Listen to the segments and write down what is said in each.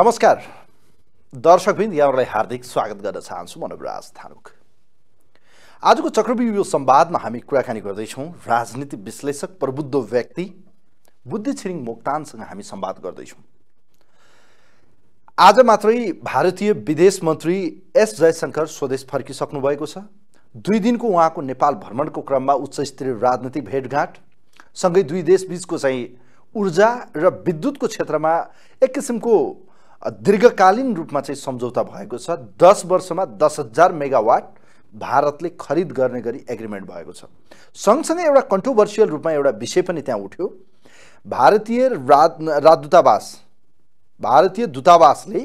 नमस्कार दर्शकबिन्द यहाँहरूलाई हार्दिक स्वागत गर्न चाहन्छु म अनुराज थानुक आजको चक्रव्यूह सम्वादमा संवादमा हामी कुराकानी गर्दैछौँ राजनीति विश्लेषक प्रबुद्ध व्यक्ति बुद्धि छिरिङ मोक्तानसँग हामी संवाद गर्दैछौँ आज मात्रै भारतीय विदेश मन्त्री एस जयशङ्कर स्वदेश फर्किसक्नु भएको छ दुई दिनको उहाँको नेपाल भ्रमणको क्रममा उच्च स्तरीय राजनीतिक भेटघाट सँगै दुई देशबीचको चाहिँ ऊर्जा र विद्युतको क्षेत्रमा एक किसिमको दीर्घकालीन रूपमा चाहिँ सम्झौता भएको छ दस वर्षमा दस हजार मेगावाट भारतले खरिद गर्ने गरी एग्रिमेन्ट भएको छ सँगसँगै एउटा कन्ट्रोभर्सियल रूपमा एउटा विषय पनि त्यहाँ उठ्यो भारतीय राज राजदूतावास भारतीय दूतावासले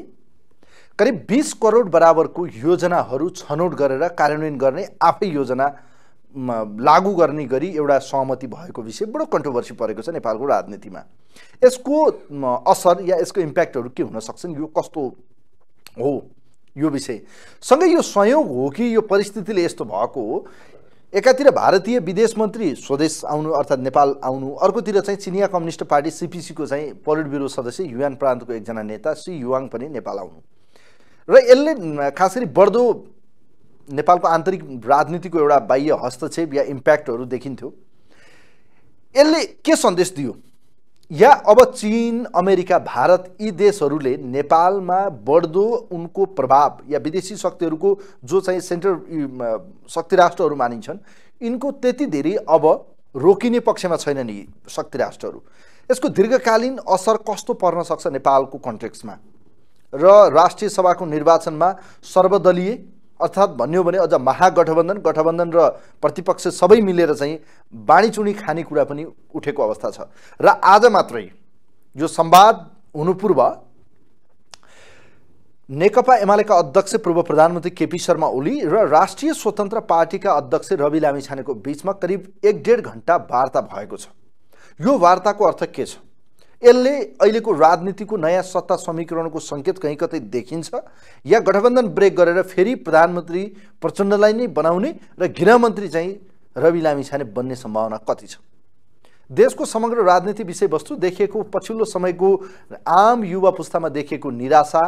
करिब बिस करोड बराबरको योजनाहरू छनौट गरेर कार्यान्वयन गर्ने आफै योजना लागू गर्ने गरी एउटा सहमति भएको विषय बडो कन्ट्रोभर्सी परेको छ नेपालको राजनीतिमा यसको असर या यसको इम्प्याक्टहरू के हुन सक्छन् यो कस्तो हो यो विषय सँगै यो संयोग हो कि यो परिस्थितिले यस्तो भएको हो एकातिर भारतीय विदेश मन्त्री स्वदेश आउनु अर्थात् नेपाल आउनु अर्कोतिर चाहिँ चिनिया कम्युनिस्ट पार्टी सिपिसीको चाहिँ पोलिट ब्युरो सदस्य युवान प्रान्तको एकजना नेता सी युवाङ पनि नेपाल आउनु र यसले खास गरी बढ्दो नेपालको आन्तरिक राजनीतिको एउटा बाह्य हस्तक्षेप या इम्प्याक्टहरू देखिन्थ्यो यसले के सन्देश दियो या अब चीन अमेरिका भारत यी देशहरूले नेपालमा बढ्दो उनको प्रभाव या विदेशी शक्तिहरूको जो चाहिँ सेन्ट्रल शक्ति राष्ट्रहरू मानिन्छन् यिनको त्यति धेरै अब रोकिने पक्षमा छैनन् यी शक्ति राष्ट्रहरू यसको दीर्घकालीन असर कस्तो पर्न सक्छ नेपालको कन्ट्रेक्समा र राष्ट्रिय सभाको निर्वाचनमा सर्वदलीय अर्थात् भन्यो भने अझ महागठबन्धन गठबन्धन र प्रतिपक्ष सबै मिलेर चाहिँ बाँडीचुँडी खाने कुरा पनि उठेको अवस्था छ र आज मात्रै यो संवाद हुनु पूर्व नेकपा एमालेका अध्यक्ष पूर्व प्रधानमन्त्री केपी शर्मा ओली र राष्ट्रिय स्वतन्त्र पार्टीका अध्यक्ष रवि लामिछानेको बिचमा करिब एक डेढ घन्टा वार्ता भएको छ यो वार्ताको अर्थ के छ यसले अहिलेको राजनीतिको नयाँ सत्ता समीकरणको सङ्केत कहीँ कतै देखिन्छ या गठबन्धन ब्रेक गरेर फेरि प्रधानमन्त्री प्रचण्डलाई नै बनाउने र गृहमन्त्री चाहिँ रवि लामिछाने बन्ने सम्भावना कति छ देशको समग्र राजनीति विषयवस्तु देखिएको पछिल्लो समयको आम युवा पुस्तामा देखिएको निराशा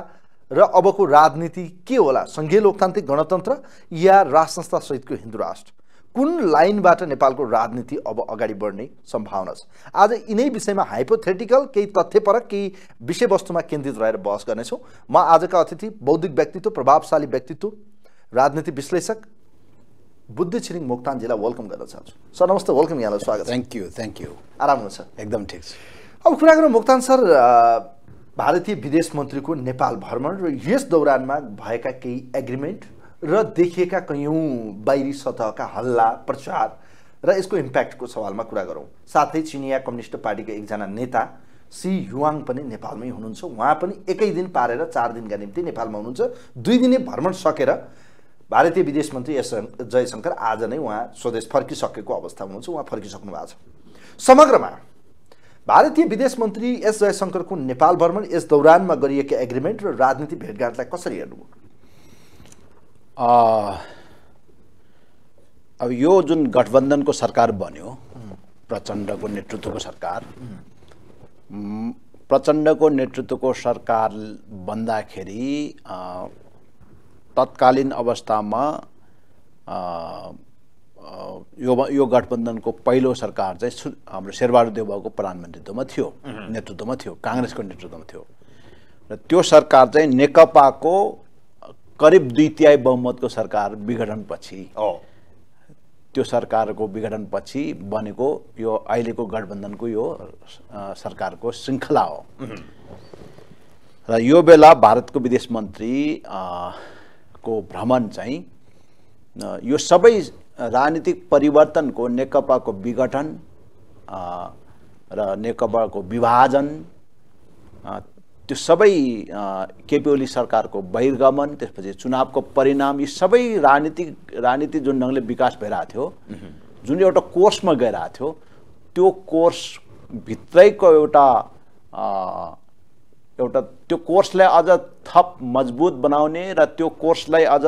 र अबको राजनीति के होला सङ्घीय लोकतान्त्रिक गणतन्त्र या राज संस्थासहितको हिन्दू राष्ट्र कुन लाइनबाट नेपालको राजनीति अब अगाडि बढ्ने सम्भावना छ आज यिनै विषयमा हाइपोथेटिकल केही तथ्यपरक केही विषयवस्तुमा केन्द्रित रहेर बहस गर्नेछौँ म आजका अतिथि बौद्धिक व्यक्तित्व प्रभावशाली व्यक्तित्व राजनीति विश्लेषक बुद्धि छिरिङ मोक्तानजीलाई वेलकम गर्न चाहन्छु सर नमस्ते वेलकम यहाँलाई स्वागत थ्याङ्क यू थ्याङ्क यू आराम हुन्छ एकदम ठिक छ अब कुरा गरौँ मोक्तान सर भारतीय विदेश मन्त्रीको नेपाल भ्रमण र यस दौरानमा भएका केही एग्रिमेन्ट र देखिएका कैयौँ बाहिरी सतहका हल्ला प्रचार र यसको इम्प्याक्टको सवालमा कुरा गरौँ साथै चिनिया कम्युनिस्ट पार्टीका एकजना नेता सी युवाङ पनि नेपालमै हुनुहुन्छ उहाँ पनि एकै दिन पारेर चार दिनका निम्ति नेपालमा हुनुहुन्छ दुई दिने भ्रमण सकेर भारतीय विदेश मन्त्री एस जयशङ्कर आज नै उहाँ स्वदेश फर्किसकेको अवस्था हुनुहुन्छ उहाँ फर्किसक्नु भएको छ समग्रमा भारतीय विदेश मन्त्री एस जयशङ्करको नेपाल भ्रमण यस दौरानमा गरिएको एग्रिमेन्ट र राजनीति भेटघाटलाई कसरी हेर्नुभयो अब यो जुन गठबन्धनको सरकार बन्यो प्रचण्डको नेतृत्वको सरकार प्रचण्डको नेतृत्वको सरकार बन्दाखेरि तत्कालीन अवस्थामा यो यो गठबन्धनको पहिलो सरकार चाहिँ हाम्रो शेरबहादुर भएको प्रधानमन्त्रीत्वमा थियो नेतृत्वमा थियो काङ्ग्रेसको नेतृत्वमा थियो र त्यो सरकार चाहिँ नेकपाको करिब दुई तिहाई बहुमतको सरकार विघटनपछि त्यो सरकारको विघटनपछि बनेको यो अहिलेको गठबन्धनको यो सरकारको श्रृङ्खला हो र यो बेला भारतको विदेश मन्त्री को भ्रमण चाहिँ यो सबै राजनीतिक परिवर्तनको नेकपाको विघटन र नेकपाको विभाजन त्यो सबै केपी ओली सरकारको बहिर्गमन त्यसपछि चुनावको परिणाम यी सबै राजनीतिक राजनीति जुन ढङ्गले विकास भइरहेको थियो जुन एउटा कोर्समा गइरहेको थियो त्यो कोर्सभित्रैको एउटा एउटा त्यो कोर्सलाई अझ थप मजबुत बनाउने र त्यो कोर्सलाई अझ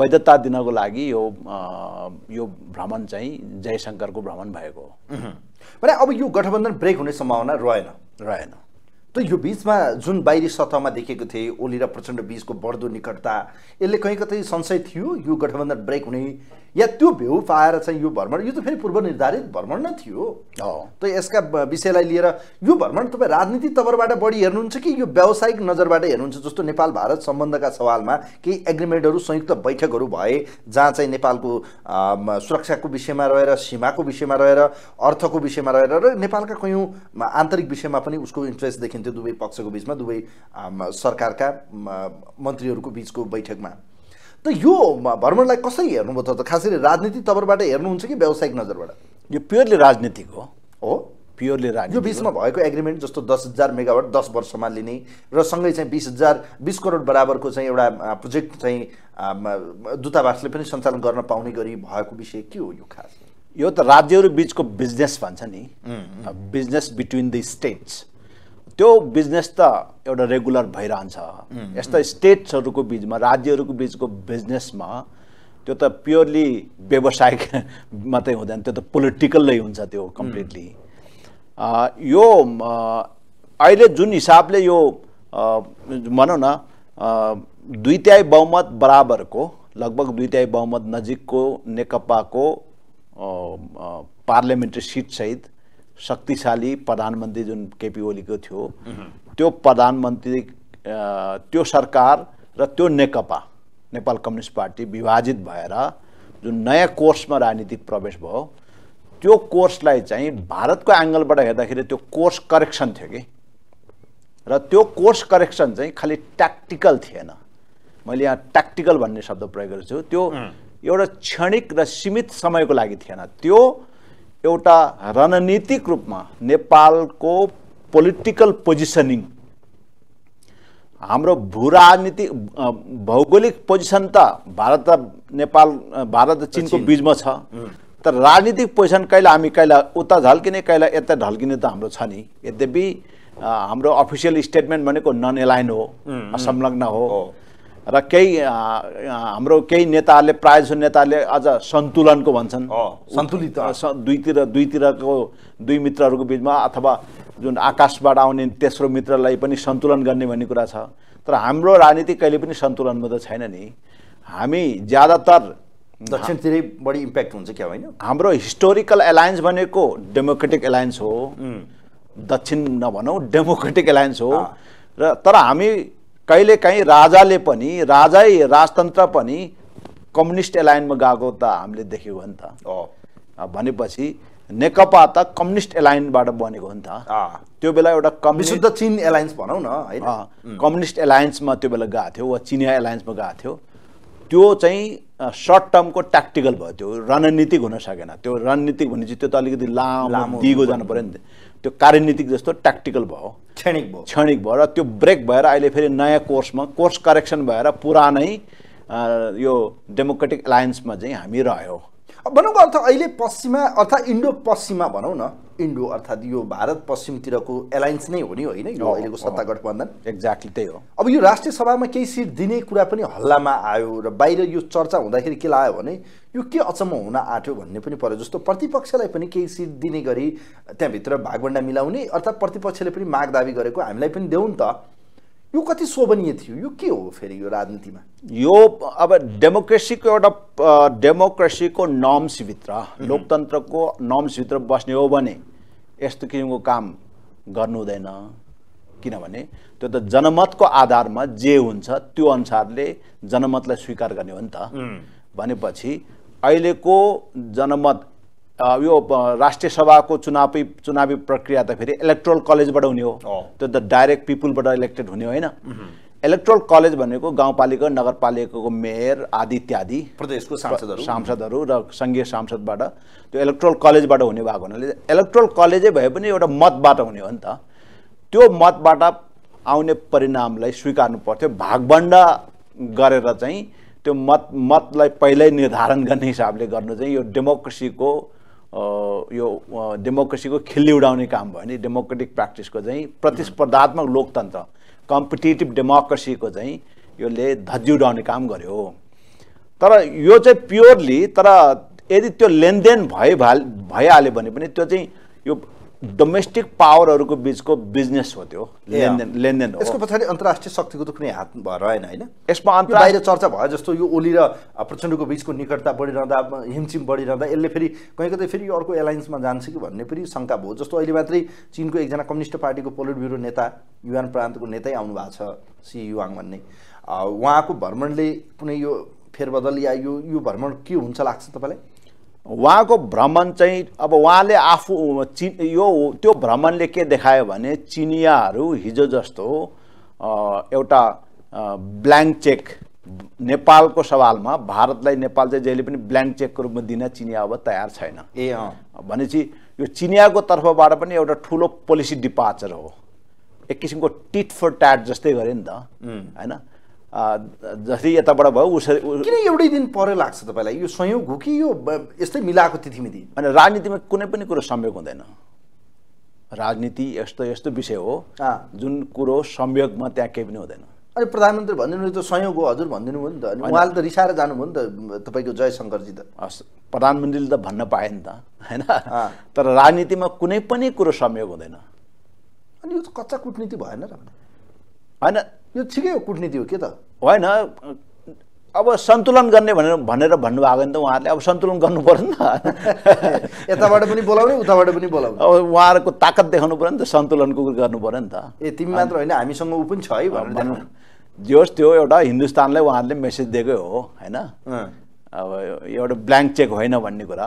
वैधता दिनको लागि यो आ, यो भ्रमण चाहिँ जयशङ्करको भ्रमण भएको हो भने अब यो गठबन्धन ब्रेक हुने सम्भावना रहेन रहेन त यो बिचमा जुन बाहिरी सतहमा देखेको थिएँ ओली र प्रचण्ड बिचको बढ्दो निकटता यसले कहीँ कतै संशय थियो यो गठबन्धन ब्रेक हुने या त्यो भ्यू पाएर चाहिँ यो भ्रमण यो त फेरि पूर्व निर्धारित भ्रमण नै थियो त यसका विषयलाई लिएर यो भ्रमण तपाईँ राजनीति तवरबाट बढी हेर्नुहुन्छ कि यो व्यावसायिक नजरबाट हेर्नुहुन्छ जस्तो नेपाल भारत सम्बन्धका सवालमा केही एग्रिमेन्टहरू संयुक्त बैठकहरू भए जहाँ चाहिँ नेपालको सुरक्षाको विषयमा रहेर सीमाको विषयमा रहेर अर्थको विषयमा रहेर र नेपालका कयौँ आन्तरिक विषयमा पनि उसको इन्ट्रेस्ट देखिन्छ बस्थिन्थ्यो दुवै पक्षको बिचमा दुवै सरकारका मन्त्रीहरूको बिचको बैठकमा त यो भ्रमणलाई कसरी हेर्नुभयो त खास गरी राजनीति तवरबाट हेर्नुहुन्छ कि व्यावसायिक नजरबाट यो प्योरली राजनीतिक हो हो प्योरली राज्य यो बिचमा भएको एग्रिमेन्ट जस्तो दस हजार मेगावाट दस वर्षमा लिने र सँगै चाहिँ बिस हजार बिस करोड बराबरको चाहिँ एउटा प्रोजेक्ट चाहिँ दूतावासले पनि सञ्चालन गर्न पाउने गरी भएको विषय के हो यो खास यो त राज्यहरू बिचको बिजनेस भन्छ नि बिजनेस बिट्विन द स्टेट्स त्यो बिजनेस त एउटा रेगुलर भइरहन्छ यस्ता स्टेट्सहरूको बिचमा राज्यहरूको बिचको बिजनेसमा त्यो त प्योरली व्यवसायिक मात्रै हुँदैन त्यो त पोलिटिकल्लै हुन्छ त्यो कम्प्लिटली यो अहिले जुन हिसाबले यो भनौँ न दुई त्याई बहुमत बराबरको लगभग दुई त्याई बहुमत नजिकको नेकपाको पार्लियामेन्ट्री सिटसहित शक्तिशाली प्रधानमन्त्री जुन केपी ओलीको थियो त्यो प्रधानमन्त्री त्यो सरकार र त्यो नेकपा नेपाल कम्युनिस्ट पार्टी विभाजित भएर जुन नयाँ कोर्समा राजनीतिक प्रवेश भयो त्यो कोर्सलाई चाहिँ भारतको एङ्गलबाट हेर्दाखेरि त्यो कोर्स करेक्सन थियो कि र त्यो कोर्स करेक्सन चाहिँ खालि ट्याक्टिकल थिएन मैले यहाँ ट्याक्टिकल भन्ने शब्द प्रयोग गरेको छु त्यो एउटा क्षणिक र सीमित समयको लागि थिएन त्यो एउटा रणनीतिक रूपमा नेपालको पोलिटिकल पोजिसनिङ हाम्रो भू राजनीति भौगोलिक पोजिसन त भारत र नेपाल भारत र चिनको बिचमा छ तर राजनीतिक पोजिसन कहिले हामी कहिले उता झल्किने कहिले यता ढल्किने त हाम्रो छ नि यद्यपि हाम्रो अफिसियल स्टेटमेन्ट भनेको नन एलाइन हो असंलग्न हो र केही हाम्रो केही नेताहरूले प्रायः जसो नेताहरूले अझ सन्तुलनको भन्छन् सन्तुलित दुईतिर दुईतिरको दुई मित्रहरूको बिचमा अथवा जुन आकाशबाट आउने तेस्रो मित्रलाई पनि सन्तुलन गर्ने भन्ने कुरा छ तर हाम्रो राजनीति कहिले पनि सन्तुलनमा त छैन नि हामी ज्यादातर दक्षिणतिरै बढी इम्प्याक्ट हुन्छ क्या होइन हाम्रो हिस्टोरिकल एलायन्स भनेको डेमोक्रेटिक एलायन्स हो दक्षिण नभनौँ डेमोक्रेटिक एलायन्स हो र तर हामी कहिलेकाहीँ राजाले पनि राजै राजतन्त्र पनि कम्युनिस्ट एलायनमा गएको त हामीले देख्यौँ हो नि त भनेपछि नेकपा त कम्युनिस्ट एलायनबाट बनेको हो नि त त्यो बेला एउटा कम्युनिस्ट चिन एलायन्स भनौँ न होइन कम्युनिस्ट एलायन्समा त्यो बेला गएको थियो वा चिनिया एलायन्समा गएको थियो त्यो चाहिँ सर्ट टर्मको ट्याक्टिकल भयो त्यो रणनीतिक हुन सकेन त्यो रणनीतिक चाहिँ त्यो त अलिकति लामो दिगो जानु पऱ्यो नि त त्यो कार्यनीतिक जस्तो ट्याक्टिकल भयो क्षणिक भयो क्षणिक भयो र त्यो ब्रेक भएर अहिले फेरि नयाँ कोर्समा कोर्स करेक्सन भएर पुरानै यो डेमोक्रेटिक एलायन्समा चाहिँ हामी रह्यौँ भन्नुको अर्थ अहिले पश्चिमा अर्थात् इन्डो पश्चिमा भनौँ न इन्डो अर्थात् यो भारत पश्चिमतिरको एलायन्स नै हो नि होइन यो अहिलेको सत्ता गठबन्धन एक्ज्याक्टली त्यही हो अब यो राष्ट्रिय सभामा केही सिट दिने कुरा पनि हल्लामा आयो र बाहिर यो चर्चा हुँदाखेरि के लाग्यो भने यो के अचम्म हुन आँट्यो भन्ने पनि पऱ्यो जस्तो प्रतिपक्षलाई पनि केही सिट दिने गरी त्यहाँभित्र भागभन्डा मिलाउने अर्थात् प्रतिपक्षले पनि माग दावी गरेको हामीलाई पनि देऊ नि त यो कति शोभनीय थियो यो के हो फेरि यो राजनीतिमा यो अब डेमोक्रेसीको एउटा डेमोक्रेसीको नर्म्सभित्र लोकतन्त्रको नर्म्सभित्र बस्ने हो भने यस्तो किसिमको काम गर्नु हुँदैन किनभने त्यो त जनमतको आधारमा जे हुन्छ त्यो अनुसारले जनमतलाई स्वीकार गर्ने हो नि त भनेपछि अहिलेको जनमत यो राष्ट्रिय सभाको चुनावी चुनावी प्रक्रिया त फेरि इलेक्ट्रोल कलेजबाट हुने हो त्यो त डाइरेक्ट पिपुलबाट इलेक्टेड हुने होइन इलेक्ट्रल कलेज भनेको गाउँपालिका नगरपालिकाको मेयर आदि इत्यादि प्रदेशको सांसदहरू सांसदहरू र सङ्घीय सांसदबाट त्यो इलेक्ट्रल कलेजबाट हुने भएको हुनाले इलेक्ट्रल कलेजै भए पनि एउटा मतबाट हुने हो नि त त्यो मतबाट आउने परिणामलाई स्वीकार्नु पर्थ्यो भागभन्डा गरेर चाहिँ त्यो मत मतलाई पहिल्यै निर्धारण गर्ने हिसाबले गर्नु चाहिँ यो डेमोक्रेसीको यो डेमोक्रेसीको खिल्ली उडाउने काम भयो नि डेमोक्रेटिक प्र्याक्टिसको चाहिँ प्रतिस्पर्धात्मक लोकतन्त्र कम्पिटेटिभ डेमोक्रेसीको चाहिँ यसले धज्जी उडाउने काम गर्यो तर यो चाहिँ प्योरली तर यदि त्यो लेनदेन भइ भइहाल्यो भने पनि त्यो चाहिँ यो डोमेस्टिक पावरहरूको बिचको बिजनेस हो त्यो लेनदेन लेनदेन हो यसको पछाडि अन्तर्राष्ट्रिय शक्तिको त कुनै हात रहेन होइन यसमा बाहिर चर्चा भयो जस्तो यो ओली र प्रचण्डको बिचको निकटता बढिरहँदा हिमचिम बढिरहँदा यसले फेरि कहीँ कतै फेरि अर्को एलायन्समा जान्छ कि भन्ने पनि शङ्का भयो जस्तो अहिले मात्रै चिनको एकजना कम्युनिस्ट पार्टीको पोलिट ब्युरो नेता युवान प्रान्तको नेतै आउनु भएको छ सी युवाङ भन्ने उहाँको भ्रमणले कुनै यो फेरबदल या यो यो भ्रमण के हुन्छ लाग्छ तपाईँलाई उहाँको भ्रमण चाहिँ अब उहाँले आफू चि यो त्यो भ्रमणले के देखायो भने चिनियाहरू हिजो जस्तो एउटा ब्ल्याङ्क चेक नेपालको सवालमा भारतलाई नेपाल चाहिँ जहिले पनि ब्ल्याङ्क चेकको रूपमा दिन चिनिया अब तयार छैन ए भनेपछि यो चिनियाको तर्फबाट पनि एउटा ठुलो पोलिसी डिपार्चर हो एक किसिमको टिट फर ट्याट जस्तै गऱ्यो नि त होइन जसरी यताबाट भयो उसरी किन एउटै दिन परे लाग्छ तपाईँलाई यो संयोग हो कि यो यस्तै मिलाएको तिथिमिति अनि राजनीतिमा कुनै पनि कुरो संयोग हुँदैन राजनीति यस्तो यस्तो विषय हो जुन कुरो संयोगमा त्यहाँ केही पनि हुँदैन अनि प्रधानमन्त्री भनिदिनु त संयोग हो हजुर भनिदिनु भयो नि त अनि उहाँले त रिसाएर जानुभयो नि त तपाईँको जयशङ्करजी त हस् प्रधानमन्त्रीले त भन्न पाए नि त होइन तर राजनीतिमा कुनै पनि कुरो संयोग हुँदैन अनि यो त कच्चा कुटनीति भएन र होइन यो ठिकै हो कुटनीति हो के त होइन अब सन्तुलन गर्ने भनेर भनेर भन्नुभएको नि त उहाँहरूले अब सन्तुलन गर्नु पऱ्यो नि त यताबाट पनि बोलाउने उताबाट पनि बोलाउने अब उहाँहरूको ताकत देखाउनु पऱ्यो नि त सन्तुलनको गर्नु पऱ्यो नि त ए तिमी मात्र होइन हामीसँग ऊ पनि छ है भन्नु जे होस् त्यो एउटा हिन्दुस्तानलाई उहाँहरूले मेसेज दिएकै हो होइन अब एउटा ब्ल्याङ्क चेक होइन भन्ने कुरा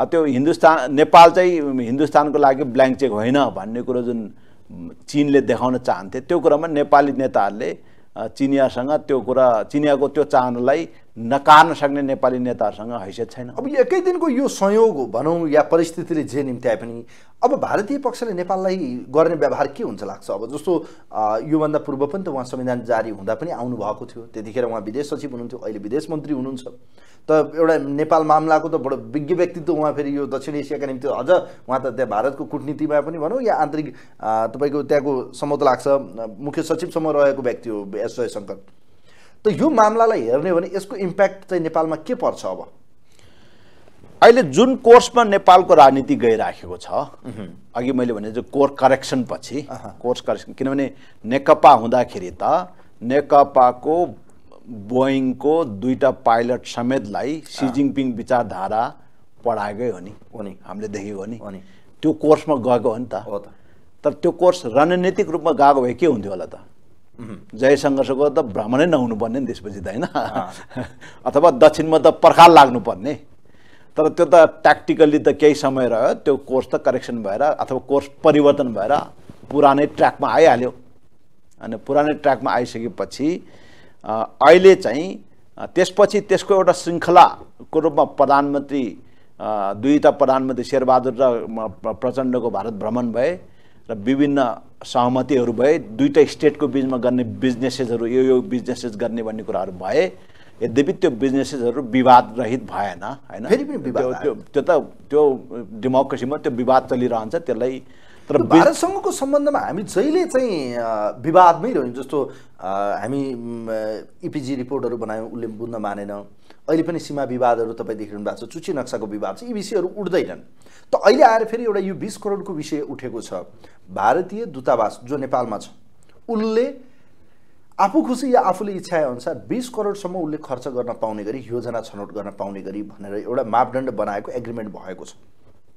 अब त्यो हिन्दुस्तान नेपाल चाहिँ हिन्दुस्तानको लागि ब्ल्याङ्क चेक होइन भन्ने कुरो जुन चिनले देखाउन चाहन्थे त्यो कुरामा नेपाली नेताहरूले चिनियासँग त्यो कुरा चिनियाको त्यो चाहनालाई नकार्न सक्ने नेपाली नेताहरूसँग हैसियत छैन अब एकै दिनको यो संयोग हो भनौँ या परिस्थितिले जे निम्त्याए पनि अब भारतीय पक्षले नेपाललाई गर्ने व्यवहार के हुन्छ लाग्छ अब जस्तो योभन्दा पूर्व पनि त उहाँ संविधान जारी हुँदा पनि आउनुभएको थियो त्यतिखेर उहाँ विदेश सचिव हुनुहुन्थ्यो अहिले विदेश मन्त्री हुनुहुन्छ त एउटा नेपाल मामलाको त बडो विज्ञ व्यक्तित्व उहाँ फेरि यो दक्षिण एसियाका निम्ति अझ उहाँ त त्यहाँ भारतको कुटनीतिमा पनि भनौँ या आन्तरिक तपाईँको त्यहाँको सम्मत लाग्छ मुख्य सचिवसम्म रहेको व्यक्ति हो एस जयशङ्कर त यो मामलालाई हेर्ने हो भने यसको इम्प्याक्ट चाहिँ नेपालमा के पर्छ अब अहिले जुन कोर्समा नेपालको राजनीति गइराखेको छ अघि मैले भने जो कोर करेक्सन पछि कोर्स करेक्सन किनभने नेकपा हुँदाखेरि त नेकपाको बोइङको दुईवटा पाइलट समेतलाई सिजिङपिङ विचारधारा पढाएकै हो नि हो नि हामीले देखेको हो नि हो नि त्यो कोर्समा गएको हो नि त हो त तर त्यो कोर्स रणनीतिक रूपमा गएको भए के हुन्थ्यो होला त जय सङ्घर्षको त भ्रमणै नहुनुपर्ने नि त्यसपछि त होइन अथवा दक्षिणमा त पर्खाल लाग्नुपर्ने तर त्यो त ट्याक्टिकल्ली त केही समय रह्यो त्यो कोर्स त करेक्सन भएर अथवा कोर्स परिवर्तन भएर पुरानै ट्र्याकमा आइहाल्यो अनि पुरानै ट्र्याकमा आइसकेपछि अहिले चाहिँ त्यसपछि त्यसको एउटा श्रृङ्खलाको रूपमा प्रधानमन्त्री दुईवटा प्रधानमन्त्री शेरबहादुर र प्रचण्डको भारत भ्रमण भए र विभिन्न सहमतिहरू भए दुईवटा स्टेटको बिचमा गर्ने बिजनेसेसहरू यो यो बिजनेसेस गर्ने भन्ने कुराहरू भए यद्यपि त्यो बिजनेसेसहरू विवादरहित भएन होइन फेरि पनि त्यो त त्यो डेमोक्रेसीमा त्यो विवाद चलिरहन्छ त्यसलाई तर भारतसँगको सम्बन्धमा हामी जहिले चाहिँ विवादमै रह्यौँ जस्तो हामी इपिजी रिपोर्टहरू e बनायौँ उसले बुझ्न मानेन अहिले पनि सीमा विवादहरू तपाईँ देखिरहनु भएको छ चुची नक्साको विवाद छ यी विषयहरू उठ्दैनन् त अहिले आएर फेरि एउटा यो बिस करोडको विषय उठेको छ भारतीय दूतावास जो नेपालमा छ उसले आफू खुसी या आफूले इच्छाएअनुसार बिस करोडसम्म उसले खर्च गर्न पाउने गरी योजना छनौट गर्न पाउने गरी भनेर एउटा मापदण्ड बनाएको एग्रिमेन्ट भएको छ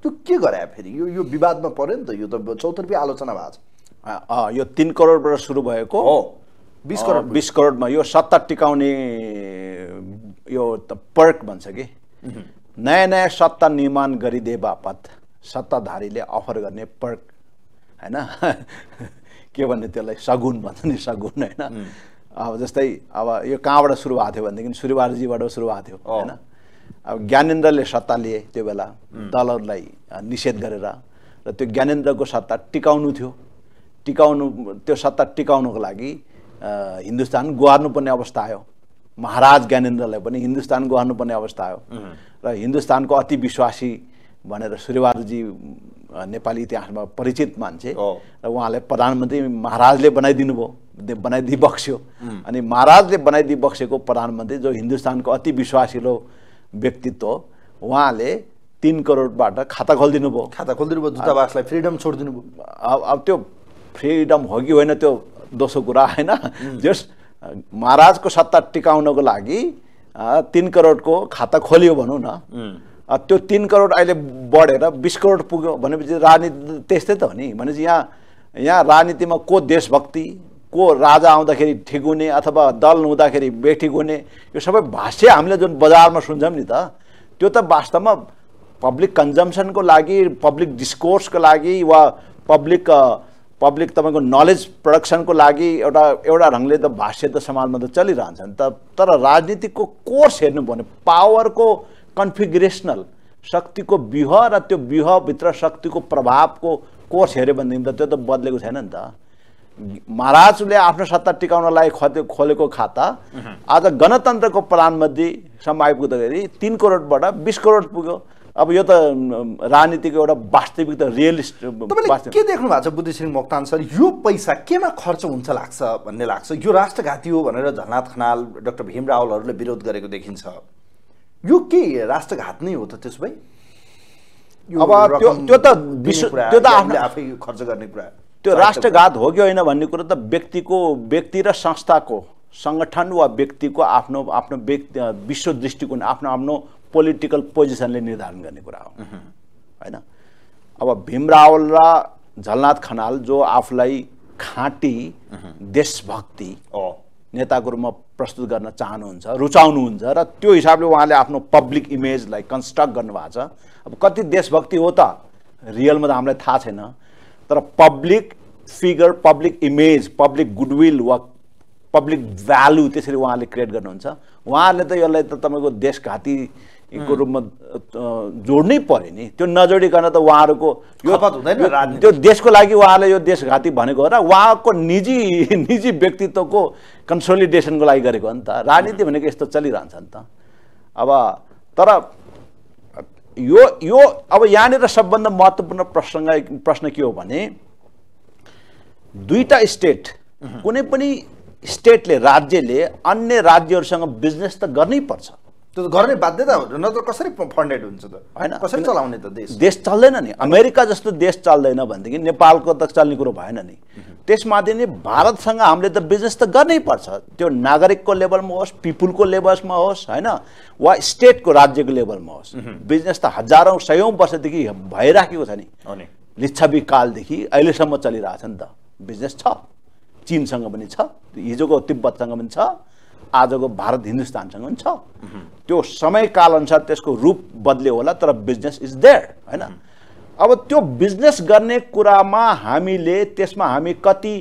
त्यो के गरायो फेरि यो यो विवादमा पऱ्यो नि त यो त चौतर्फी आलोचना भएको छ यो तिन करोडबाट सुरु भएको हो बिस करोड बिस करोडमा यो सत्ता टिकाउने यो त पर्क भन्छ कि नयाँ नयाँ सत्ता निर्माण गरिदिए बापत सत्ताधारीले अफर गर्ने पर्क होइन के भन्ने त्यसलाई सगुन भन्छ नि सगुन होइन अब जस्तै अब यो कहाँबाट सुरु भएको थियो भनेदेखि सूर्यवारजीबाट सुरु भएको थियो होइन अब ज्ञानेन्द्रले सत्ता लिए त्यो बेला दलहरूलाई निषेध गरेर र त्यो ज्ञानेन्द्रको सत्ता टिकाउनु थियो टिकाउनु त्यो सत्ता टिकाउनुको लागि हिन्दुस्तान गुहार्नुपर्ने अवस्था आयो महाराज ज्ञानेन्द्रलाई पनि हिन्दुस्तान गुहार्नुपर्ने अवस्था आयो र हिन्दुस्तानको अति विश्वासी भनेर सूर्यबहादुरजी नेपाली इतिहासमा परिचित मान्छे र उहाँलाई प्रधानमन्त्री महाराजले बनाइदिनु भयो बक्स्यो अनि महाराजले बक्सेको प्रधानमन्त्री जो हिन्दुस्तानको अति विश्वासिलो व्यक्तित्व उहाँले तिन करोडबाट खाता खोलिदिनु भयो खाता खोलिदिनु भयो दूतावासलाई फ्रिडम छोडिदिनु भयो अब अब त्यो फ्रिडम हो कि होइन त्यो दोस्रो कुरा होइन जस महाराजको सत्ता टिकाउनको लागि तिन करोडको खाता खोलियो भनौँ न त्यो तिन करोड अहिले बढेर बिस करोड पुग्यो भनेपछि राजनीति त्यस्तै त हो नि भनेपछि यहाँ यहाँ राजनीतिमा को देशभक्ति को राजा आउँदाखेरि ठिक हुने अथवा दल हुँदाखेरि बेठिक हुने यो सबै भाष्य हामीले जुन बजारमा सुन्छौँ नि त त्यो त वास्तवमा पब्लिक कन्जम्सनको लागि पब्लिक डिस्कोर्सको लागि वा पब्लिक पब्लिक तपाईँको नलेज प्रडक्सनको लागि एउटा एउटा ढङ्गले त भाष्य त समाजमा त चलिरहन्छ नि त तर राजनीतिको कोर्स हेर्नु भने पावरको कन्फिग्रेसनल शक्तिको व्यूह र त्यो व्यूहभित्र शक्तिको प्रभावको कोर्स हेऱ्यो भनेदेखि त त्यो त बदलेको छैन नि त महाराजले आफ्नो सत्ता टिकाउनलाई खोले खोलेको खाता आज गणतन्त्रको प्रधानमन्त्रीसम्म आइपुग्दाखेरि तिन करोडबाट बिस करोड पुग्यो अब यो त राजनीतिको एउटा वास्तविक त रियलिस्ट के देख्नु भएको छ बुद्धिसिंह मोक्तान सर यो पैसा केमा खर्च हुन्छ लाग्छ भन्ने लाग्छ यो राष्ट्रघाती हो भनेर झलनाथ खनाल डक्टर भीम रावलहरूले विरोध गरेको देखिन्छ यो के राष्ट्रघात नै हो त त्यसो भए अब त्यो त्यो त विश्व त्यो त आफ्नो आफै खर्च गर्ने कुरा त्यो राष्ट्रघात हो कि होइन भन्ने कुरो त व्यक्तिको व्यक्ति र संस्थाको सङ्गठन वा व्यक्तिको आफ्नो आफ्नो व्यक्ति विश्व दृष्टिकोण आफ्नो आफ्नो पोलिटिकल पोजिसनले निर्धारण गर्ने कुरा हो होइन अब भीम रावल र झलनाथ खनाल जो आफूलाई खाँटी देशभक्ति नेताको रूपमा प्रस्तुत गर्न चाहनुहुन्छ रुचाउनुहुन्छ र त्यो हिसाबले उहाँले आफ्नो पब्लिक इमेजलाई कन्स्ट्रक्ट गर्नुभएको छ अब कति देशभक्ति हो त रियलमा त हामीलाई थाहा छैन तर public figure public image public goodwill वा पब्लिक भ्यालु त्यसरी उहाँले क्रिएट गर्नुहुन्छ उहाँहरूले त यसलाई त तपाईँको देशघाती को रूपमा जोड्नै पऱ्यो नि त्यो नजोडिकन त उहाँहरूको हुँदैन त्यो देशको लागि उहाँले यो देशघाती भनेको हो र उहाँको निजी निजी व्यक्तित्वको कन्सोलिडेसनको लागि गरेको हो नि त राजनीति भनेको यस्तो चलिरहन्छ नि त अब तर यो यो अब यहाँनिर सबभन्दा महत्त्वपूर्ण प्रसङ्ग प्रश्न के हो भने दुईवटा स्टेट कुनै पनि स्टेटले राज्यले अन्य राज्यहरूसँग बिजनेस त गर्नै पर्छ त्यो गर्ने बाध्यता हो नत्र कसरी फन्डेड हुन्छ त होइन कसरी चलाउने त देश देश चल्दैन नि अमेरिका जस्तो देश चल्दैन भनेदेखि नेपालको त चल्ने कुरो भएन नि त्यसमाथि नि भारतसँग हामीले त बिजनेस त गर्नै पर्छ त्यो नागरिकको लेभलमा होस् पिपुलको लेभलमा होस् होइन वा स्टेटको राज्यको लेभलमा होस् बिजनेस त हजारौँ सयौँ वर्षदेखि भइराखेको छ नि लिच्छवी कालदेखि अहिलेसम्म चलिरहेछ नि त बिजनेस छ चिनसँग पनि छ हिजोको तिब्बतसँग पनि छ आजको भारत हिन्दुस्तानसँग पनि छ त्यो अनुसार त्यसको रूप बदल्यो होला तर बिजनेस इज देयर होइन अब त्यो बिजनेस गर्ने कुरामा हामीले त्यसमा हामी कति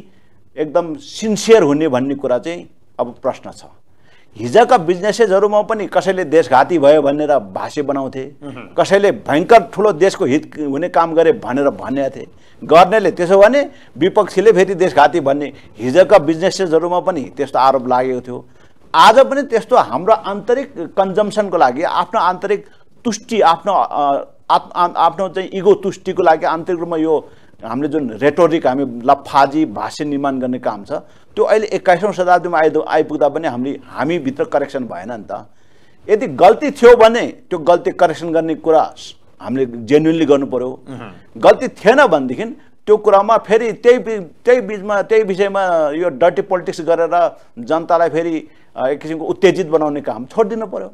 एकदम सिन्सियर हुने भन्ने कुरा चाहिँ अब प्रश्न छ हिजोका बिजनेसेसहरूमा पनि कसैले देशघाती भयो भनेर भाष्य बनाउँथे कसैले भयङ्कर ठुलो देशको हित हुने काम गरे भनेर भनेका थिए गर्नेले त्यसो भने विपक्षीले फेरि देशघाती भन्ने हिजोका बिजनेसेसहरूमा पनि त्यस्तो आरोप लागेको थियो आज पनि त्यस्तो हाम्रो आन्तरिक कन्जम्सनको लागि आफ्नो आन्तरिक तुष्टि आफ्नो आफ्नो चाहिँ इगो तुष्टिको लागि आन्तरिक रूपमा यो हामीले जुन रेटोरिक हामी लफाजी भाष्य निर्माण गर्ने काम छ त्यो अहिले एक्काइसौँ शताब्दीमा आइ आइपुग्दा पनि हामीले हामीभित्र करेक्सन भएन नि त यदि गल्ती थियो भने त्यो गल्ती करेक्सन गर्ने कुरा हामीले जेन्युनली गर्नु पऱ्यो गल्ती थिएन भनेदेखि त्यो कुरामा फेरि त्यही त्यही बिचमा त्यही विषयमा यो डर्टी पोलिटिक्स गरेर जनतालाई फेरि एक किसिमको उत्तेजित बनाउने काम छोडिदिनु पऱ्यो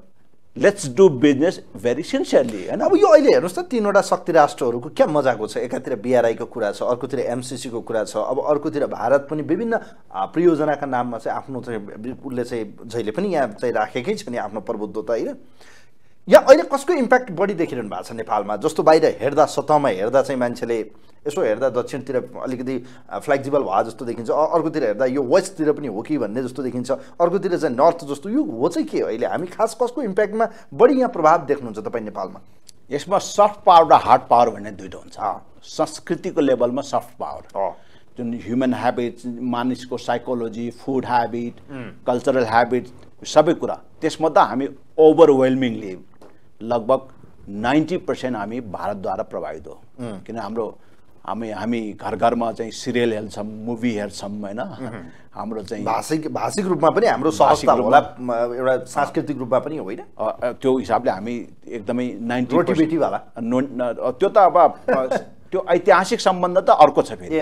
let's do business very sincerely होइन अब यो अहिले हेर्नुहोस् त तिनवटा शक्ति राष्ट्रहरूको क्या मजाको छ एकातिर बिआरआईको कुरा छ अर्कोतिर एमसिसीको कुरा छ अब अर्कोतिर भारत पनि विभिन्न परियोजनाका नाममा चाहिँ आफ्नो चाहिँ उसले चाहिँ जहिले पनि यहाँ चाहिँ राखेकै छ नि आफ्नो प्रबुद्धता होइन या अहिले कसको इम्प्याक्ट बढी देखिरहनु भएको छ नेपालमा जस्तो बाहिर हेर्दा सतहमा हेर्दा चाहिँ मान्छेले यसो हेर्दा दक्षिणतिर अलिकति फ्लेक्जिबल भए जस्तो देखिन्छ अर्कोतिर हेर्दा यो वेस्टतिर पनि हो कि भन्ने जस्तो देखिन्छ अर्कोतिर चाहिँ नर्थ जस्तो यो हो चाहिँ के अहिले हामी खास कसको इम्प्याक्टमा बढी यहाँ प्रभाव देख्नुहुन्छ तपाईँ नेपालमा यसमा सफ्ट पावर र हार्ड पावर भन्ने दुइटा हुन्छ संस्कृतिको लेभलमा सफ्ट पावर जुन ह्युमन ह्याबिट मानिसको psychology food habit cultural habit सबै कुरा त्यसमा त हामी ओभरवेल्मिङली लगभग नाइन्टी पर्सेन्ट हामी भारतद्वारा प्रभावित हो किन हाम्रो हामी हामी घर घरमा चाहिँ सिरियल हेर्छौँ मुभी हेर्छौँ होइन हाम्रो चाहिँ भाषिक भाषिक रूपमा पनि हाम्रो होला एउटा सांस्कृतिक रूपमा पनि होइन त्यो हिसाबले हामी एकदमै नाइन्टी त्यो त अब त्यो ऐतिहासिक सम्बन्ध त अर्को छ फेरि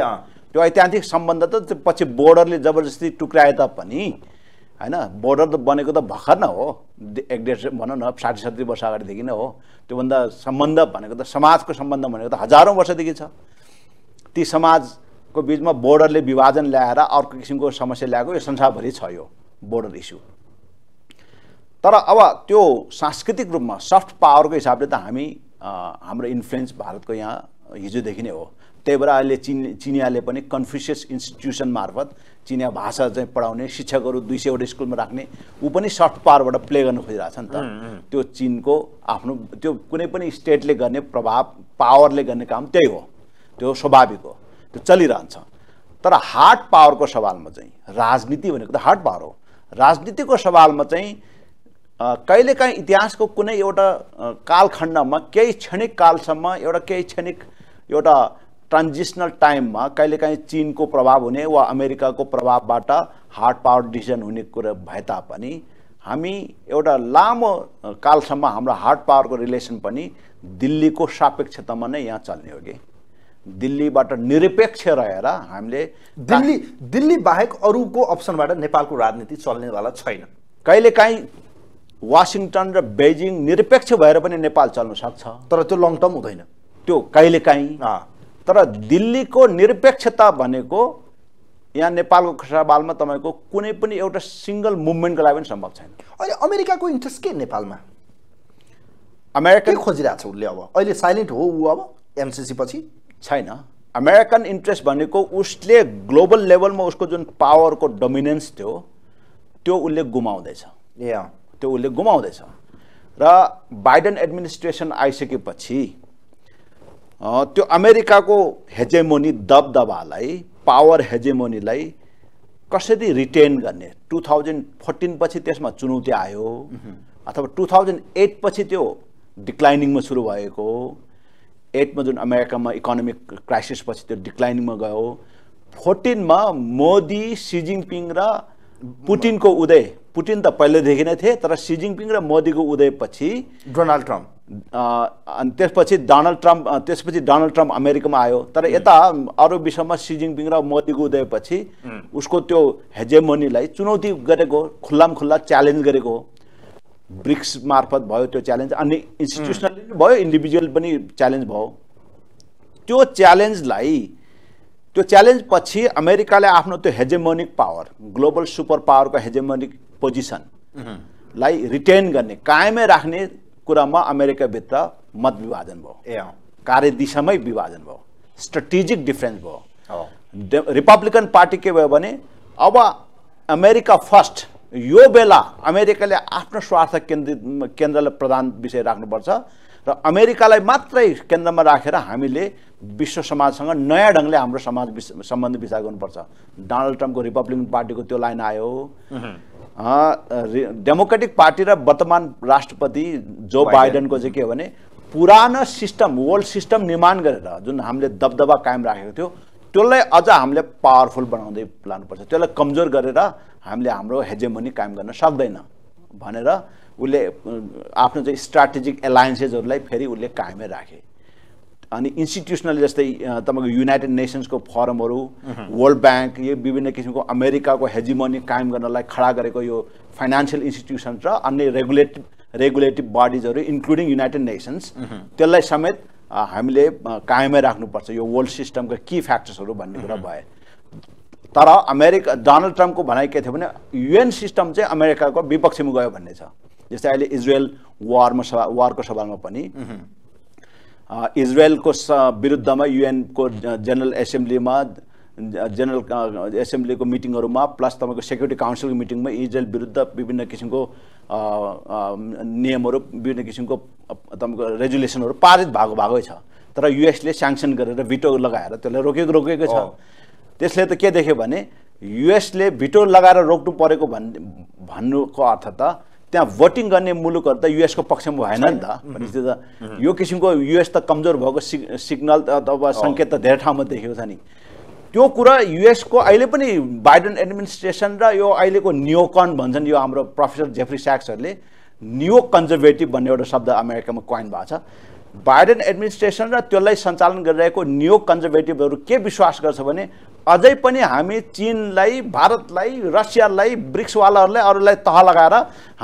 त्यो ऐतिहासिक सम्बन्ध त पछि बोर्डरले जबरजस्ती टुक्राए तापनि होइन बोर्डर त बनेको त भर्खर न हो एक डेढ भनौँ न साठी सत्तरी वर्ष अगाडिदेखि नै हो त्योभन्दा सम्बन्ध भनेको त समाजको सम्बन्ध भनेको त हजारौँ वर्षदेखि छ ती समाजको बिचमा बोर्डरले विभाजन ल्याएर अर्को किसिमको समस्या ल्याएको यो संसारभरि छ यो बोर्डर इस्यु तर अब त्यो सांस्कृतिक रूपमा सफ्ट पावरको हिसाबले त हामी हाम्रो इन्फ्लुएन्स भारतको यहाँ हिजोदेखि नै हो त्यही भएर अहिले चिन चिनियाले पनि कन्फ्युसियस इन्स्टिट्युसन मार्फत चिनिया भाषा चाहिँ पढाउने शिक्षकहरू दुई सयवटा स्कुलमा राख्ने ऊ पनि सर्ट पावरबाट प्ले गर्न खोजिरहेको छ नि त त्यो चिनको आफ्नो त्यो कुनै पनि स्टेटले गर्ने प्रभाव पावरले गर्ने काम त्यही हो त्यो स्वाभाविक हो त्यो चलिरहन्छ तर हार्ड पावरको सवालमा चाहिँ राजनीति भनेको त हार्ड पावर हो राजनीतिको सवालमा चाहिँ कहिलेकाहीँ इतिहासको कुनै एउटा कालखण्डमा केही क्षणिक कालसम्म एउटा केही क्षणिक एउटा ट्रान्जिसनल टाइममा कहिलेकाहीँ चिनको प्रभाव हुने वा अमेरिकाको प्रभावबाट हार्ड पावर डिसिजन हुने कुरा भए तापनि हामी एउटा लामो कालसम्म हाम्रो हार्ड पावरको रिलेसन पनि दिल्लीको सापेक्षतामा नै यहाँ चल्ने हो कि दिल्लीबाट निरपेक्ष रहेर हामीले दिल्ली दिल्ली बाहेक अरूको अप्सनबाट नेपालको राजनीति चल्नेवाला छैन कहिलेकाहीँ वासिङटन र बेजिङ निरपेक्ष भएर पनि नेपाल चल्न सक्छ तर त्यो लङ टर्म हुँदैन त्यो कहिलेकाहीँ तर दिल्लीको निरपेक्षता भनेको यहाँ नेपालको बालमा तपाईँको कुनै पनि एउटा सिङ्गल मुभमेन्टको लागि पनि सम्भव छैन अहिले अमेरिकाको इन्ट्रेस्ट के नेपालमा अमेरिकन खोजिरहेको छ उसले अब अहिले साइलेन्ट हो ऊ अब एमसिसी पछि छैन अमेरिकन इन्ट्रेस्ट भनेको उसले ग्लोबल लेभलमा उसको जुन पावरको डोमिनेन्स थियो त्यो उसले गुमाउँदैछ ए त्यो उसले गुमाउँदैछ र बाइडन एडमिनिस्ट्रेसन आइसकेपछि त्यो अमेरिकाको हेजेमोनी दबदबालाई पावर हेजेमोनीलाई कसरी रिटेन गर्ने टु थाउजन्ड फोर्टिन पछि त्यसमा चुनौती आयो अथवा टु थाउजन्ड एट पछि त्यो डिक्लाइनिङमा सुरु भएको एटमा जुन अमेरिकामा इकोनोमिक क्राइसिस पछि त्यो डिक्लाइनिङमा गयो फोर्टिनमा मोदी सिजिङपिङ र पुटिनको उदय पुटिन त पहिलेदेखि नै थिए तर सिजिङपिङ र मोदीको उदयपछि डोनाल्ड ट्रम्प अनि त्यसपछि डोनाल्ड ट्रम्प त्यसपछि डोनाल्ड ट्रम्प अमेरिकामा आयो तर यता अरू विषयमा सी र मोदीको उदयपछि उसको त्यो हेजेमोनीलाई चुनौती गरेको खुल्लाम खुल्ला च्यालेन्ज गरेको ब्रिक्स मार्फत भयो त्यो च्यालेन्ज अनि इन्स्टिट्युसनली पनि भयो इन्डिभिजुअल पनि च्यालेन्ज भयो त्यो च्यालेन्जलाई त्यो च्यालेन्ज पछि अमेरिकाले आफ्नो त्यो हेजेमोनिक पावर ग्लोबल सुपर पावरको हेजेमोनिक पोजिसनलाई रिटेन गर्ने कायमै राख्ने कुरामा अमेरिकाभित्र मत विभाजन भयो ए दिशामै विभाजन भयो स्ट्राटेजिक डिफ्रेन्स भयो रिपब्लिकन पार्टी के भयो भने अब अमेरिका फर्स्ट यो बेला अमेरिकाले आफ्नो स्वार्थ केन्द्रित केन्द्रलाई प्रधान विषय राख्नुपर्छ र अमेरिकालाई मात्रै केन्द्रमा राखेर हामीले विश्व समाजसँग नयाँ ढङ्गले हाम्रो समाज सम्बन्ध विचार गर्नुपर्छ डोनाल्ड ट्रम्पको रिपब्लिकन पार्टीको त्यो लाइन आयो डेमोक्रेटिक पार्टी र वर्तमान राष्ट्रपति जो बाइडेनको चाहिँ के हो भने पुरानो सिस्टम वर्ल्ड सिस्टम निर्माण गरेर जुन हामीले दबदबा कायम राखेको थियो त्यसलाई अझ हामीले पावरफुल बनाउँदै लानुपर्छ त्यसलाई कमजोर गरेर हामीले हाम्रो हेजेमनी कायम गर्न सक्दैन भनेर उसले आफ्नो चाहिँ स्ट्राटेजिक एलायन्सेसहरूलाई फेरि उसले कायमै राखेँ अनि इन्स्टिट्युसनल जस्तै तपाईँको युनाइटेड नेसन्सको फोरमहरू वर्ल्ड ब्याङ्क यो विभिन्न किसिमको अमेरिकाको हेजिमनी कायम गर्नलाई खडा गरेको यो फाइनेन्सियल इन्स्टिट्युसन र अन्य रेगुलेटिभ रेगुलेटिभ बडिजहरू इन्क्लुडिङ युनाइटेड नेसन्स त्यसलाई समेत हामीले कायमै राख्नुपर्छ यो वर्ल्ड सिस्टमको के फ्याक्टर्सहरू भन्ने कुरा भए तर अमेरिका डोनाल्ड ट्रम्पको भनाइ के थियो भने युएन सिस्टम चाहिँ अमेरिकाको विपक्षमा गयो भन्ने छ जस्तै अहिले इजरायल वारमा सवा वारको सवालमा पनि इजरायलको विरुद्धमा युएनको जेनरल एसेम्ब्लीमा जेनरल एसेम्ब्लीको मिटिङहरूमा प्लस तपाईँको सेक्युरिटी काउन्सिलको मिटिङमा इजरायल विरुद्ध विभिन्न किसिमको नियमहरू विभिन्न किसिमको तपाईँको रेजुलेसनहरू पारित भएको भएकै छ तर युएसले स्याङ्सन गरेर भिटो लगाएर त्यसलाई रोकेको रोकेको छ त्यसले त के देख्यो भने युएसले भिटो लगाएर रोक्नु परेको भन् भन्नुको अर्थ त त्यहाँ भोटिङ गर्ने मुलुकहरू त युएसको पक्षमा भएन नि त भनेपछि त यो किसिमको युएस त कमजोर भएको सि सिग्नल अथवा सङ्केत त धेरै ठाउँमा देखेको छ नि त्यो कुरा युएसको अहिले पनि बाइडन एडमिनिस्ट्रेसन र यो अहिलेको नियोकन भन्छन् यो हाम्रो प्रोफेसर जेफ्री स्याक्सहरूले नियो कन्जर्भेटिभ भन्ने एउटा शब्द अमेरिकामा क्वाइन भएको छ बाइडेन एडमिनिस्ट्रेसन र त्यसलाई सञ्चालन गरिरहेको नियो कन्जर्भेटिभहरू के विश्वास गर्छ भने अझै पनि हामी चिनलाई भारतलाई रसियालाई ब्रिक्सवालाहरूलाई अरूलाई तह लगाएर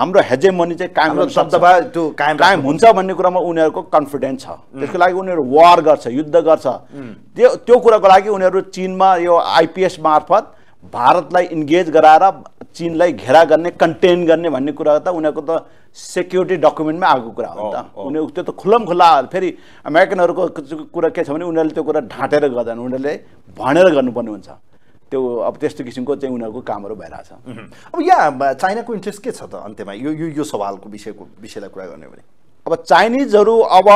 हाम्रो हेजेमनी चाहिँ कायम शब्द कायम हुन्छ भन्ने कुरामा उनीहरूको कन्फिडेन्स छ त्यसको लागि उनीहरू वार गर्छ युद्ध गर्छ त्यो त्यो कुराको लागि उनीहरू चिनमा यो आइपिएस मार्फत भारतलाई इन्गेज गराएर चिनलाई घेरा गर्ने कन्टेन गर्ने भन्ने कुरा त उनीहरूको त सेक्युरिटी डकुमेन्टमै आएको कुरा हो नि त उनीहरू त्यो त खुल्लम खुल्ला फेरि अमेरिकनहरूको कुरा के छ भने उनीहरूले त्यो कुरा ढाँटेर गर्दैन उनीहरूले भनेर गर्नुपर्ने हुन्छ त्यो अब त्यस्तो किसिमको चाहिँ उनीहरूको कामहरू छ अब यहाँ चाइनाको इन्ट्रेस्ट के छ त अन्त्यमा यो यो सवालको विषयको विषयलाई कुरा गर्ने भने अब चाइनिजहरू अब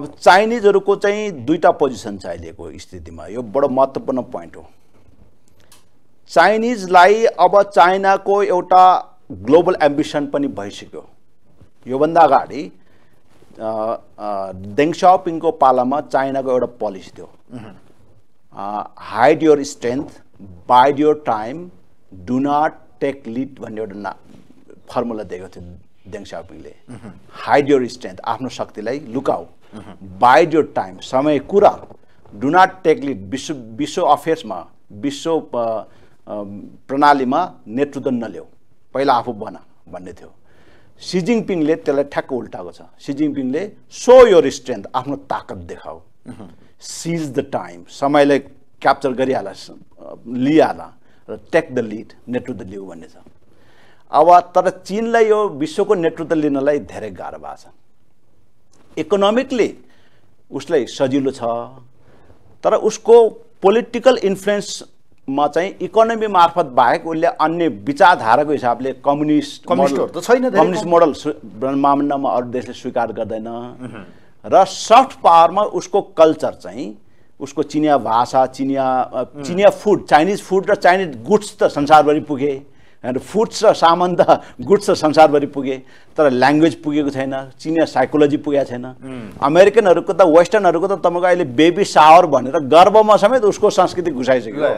अब चाइनिजहरूको चाहिँ दुईवटा पोजिसन छ अहिलेको स्थितिमा यो बडो महत्त्वपूर्ण पोइन्ट हो चाइनिजलाई अब चाइनाको एउटा ग्लोबल एम्बिसन पनि भइसक्यो योभन्दा अगाडि देङ सपिङको पालामा चाइनाको एउटा पोलिसी थियो hide your strength bide your time do not take lead भन्ने एउटा ना फर्मुला दिएको थियो देङ सपिङले हाइड योर स्ट्रेन्थ आफ्नो शक्तिलाई लुकाऊ बाइड योर टाइम समय कुरा डु नट टेक लिड विश्व विश्व अफेयर्समा विश्व प्रणालीमा नेतृत्व नल्याऊ पहिला आफू बना भन्ने थियो सिजिङपिङले त्यसलाई ठ्याक्क उल्टाएको छ सिजिङपिङले सो योर स्ट्रेन्थ आफ्नो ताकत देखाऊ सिज द टाइम समयलाई क्याप्चर गरिहाल लिइहाल र टेक द लिड नेतृत्व लिऊ भन्ने छ अब तर चिनलाई यो विश्वको नेतृत्व लिनलाई धेरै गाह्रो भएको छ इकोनोमिकली उसलाई सजिलो छ तर उसको पोलिटिकल इन्फ्लुएन्स मा चाहिँ इकोनोमी मार्फत बाहेक उसले अन्य विचारधाराको हिसाबले कम्युनिस्ट कम्युनिस्टहरू त छैन कम्युनिस्ट मोडल ब्रह्माण्डमा अरू देशले स्वीकार गर्दैन र सफ्ट पावरमा उसको कल्चर चाहिँ उसको चिनिया भाषा चिनिया चिनिया फुड चाइनिज फुड र चाइनिज गुड्स त संसारभरि पुगे होइन फुड्स र सामान त गुड्स संसारभरि पुगे तर ल्याङ्ग्वेज पुगेको छैन चिनिया साइकोलोजी पुगेको छैन अमेरिकनहरूको त वेस्टर्नहरूको त तपाईँको अहिले बेबी सावर भनेर गर्वमा समेत उसको संस्कृति घुसाइसक्यो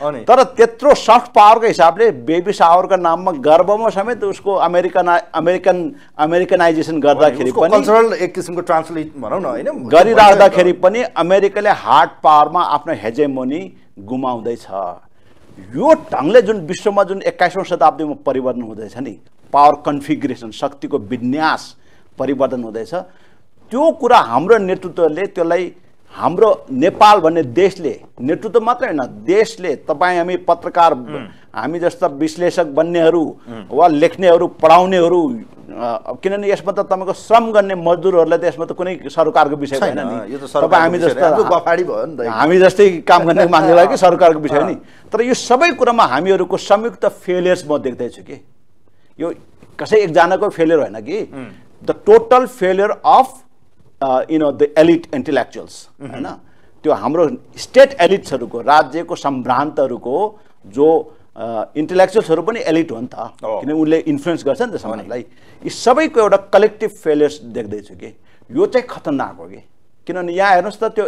होइन तर त्यत्रो सफ्ट पावरको हिसाबले बेबी सावरको नाममा गर्वमा समेत उसको अमेरिकन अमेरिकन अमेरिकनाइजेसन गर्दाखेरि पनि एक किसिमको ट्रान्सलेट भनौँ न होइन गरिराख्दाखेरि पनि अमेरिकाले हार्ड पावरमा आफ्नो हेजेमोनी गुमाउँदैछ यो ढङ्गले जुन विश्वमा जुन एक्काइसौँ शताब्दीमा परिवर्तन हुँदैछ नि पावर कन्फिग्रेसन शक्तिको विन्यास परिवर्तन हुँदैछ त्यो कुरा हाम्रो नेतृत्वले त्यसलाई हाम्रो नेपाल भन्ने देशले नेतृत्व मात्रै होइन देशले तपाईँ हामी पत्रकार हामी जस्ता विश्लेषक बन्नेहरू वा लेख्नेहरू पढाउनेहरू किनभने यसमा त तपाईँको श्रम गर्ने मजदुरहरूलाई त यसमा त कुनै सरकारको विषय छैन नि हामी जस्ता त हामी जस्तै काम गर्ने मान्छेलाई कि सरकारको विषय नि तर यो सबै कुरामा हामीहरूको संयुक्त फेलियर्स म देख्दैछु कि यो कसै एकजनाको फेलियर होइन कि the total failure of you the elite intellectuals होइन त्यो हाम्रो स्टेट एलिट्सहरूको राज्यको सम्भ्रान्तहरूको जो इन्टेलेक्चुअल्सहरू पनि एलिट हो नि त किन उसले इन्फ्लुएन्स गर्छ नि त समाजलाई यी सबैको एउटा कलेक्टिभ फेलियर्स देख्दैछु कि यो चाहिँ खतरनाक हो कि किनभने यहाँ हेर्नुहोस् त त्यो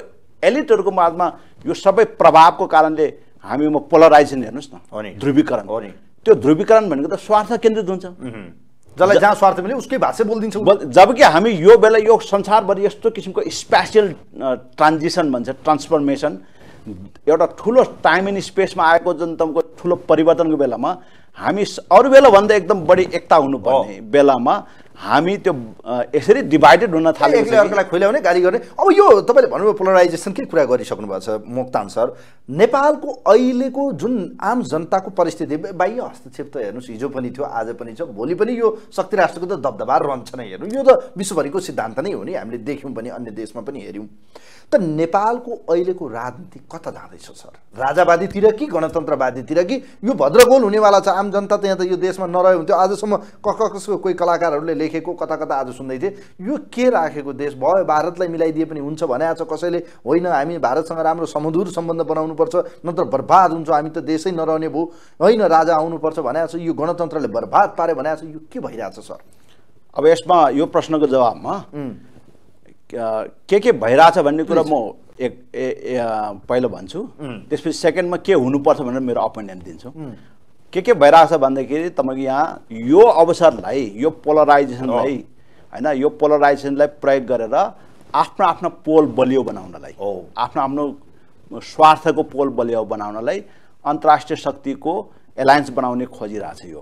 एलिटहरूको माझमा यो सबै प्रभावको कारणले हामीमा पोलराइजेसन हेर्नुहोस् न ध्रुवीकरण हो नि त्यो ध्रुवीकरण भनेको त स्वार्थ केन्द्रित हुन्छ जसलाई जहाँ स्वार्थ मिल्यो उसकै भाषा बोलिदिन्छ जबकि हामी यो बेला यो संसारभरि यस्तो किसिमको स्पेसियल ट्रान्जिसन भन्छ ट्रान्सफर्मेसन एउटा ठुलो टाइम एन्ड स्पेसमा आएको जनतन्त्रको ठुलो परिवर्तनको बेलामा हामी अरू बेलाभन्दा एकदम बढी एकता हुनुपर्ने बेलामा हामी त्यो यसरी डिभाइडेड हुन थाल्यो अर्कोलाई खुल्याउने गाली गर्ने अब यो तपाईँले भन्नुभयो पोलराइजेसनकै कुरा गरिसक्नु भएको छ मोक्तान सर नेपालको अहिलेको जुन आम जनताको परिस्थिति बाह्य हस्तक्षेप त हेर्नुहोस् हिजो पनि थियो आज पनि छ भोलि पनि यो शक्ति राष्ट्रको त दबदबा रहन्छ नै हेर्नु यो त विश्वभरिको सिद्धान्त नै हो नि हामीले देख्यौँ भने अन्य देशमा पनि हेऱ्यौँ त नेपालको अहिलेको राजनीति कता जाँदैछ सर राजावादीतिर कि गणतन्त्रवादीतिर कि यो भद्रगोल हुनेवाला छ आम जनता त यहाँ त यो देशमा नरहे हुन्थ्यो आजसम्म कसको कोही कलाकारहरूले लेखेको कता कता आज सुन्दै थिएँ यो के राखेको देश भयो भारतलाई मिलाइदिए पनि हुन्छ भने आज कसैले होइन हामी भारतसँग राम्रो समधुर सम्बन्ध बनाउनुपर्छ नत्र बर्बाद हुन्छ हामी त देशै नरहने भयो होइन राजा आउनुपर्छ भने आज यो गणतन्त्रले बर्बाद पार्यो भने आज यो के भइरहेछ सर अब यसमा यो प्रश्नको जवाबमा के के भइरहेछ भन्ने कुरा म एक पहिलो भन्छु त्यसपछि सेकेन्डमा के हुनुपर्छ भनेर मेरो अपोइन्टमेन्ट दिन्छु के के भइरहेको छ भन्दाखेरि तपाईँको यहाँ यो अवसरलाई यो पोलराइजेसनलाई होइन यो पोलराइजेसनलाई प्रयोग गरेर आफ्नो आफ्नो पोल बलियो बनाउनलाई हो आफ्नो आफ्नो स्वार्थको पोल बलियो बनाउनलाई अन्तर्राष्ट्रिय शक्तिको एलायन्स बनाउने खोजिरहेछ यो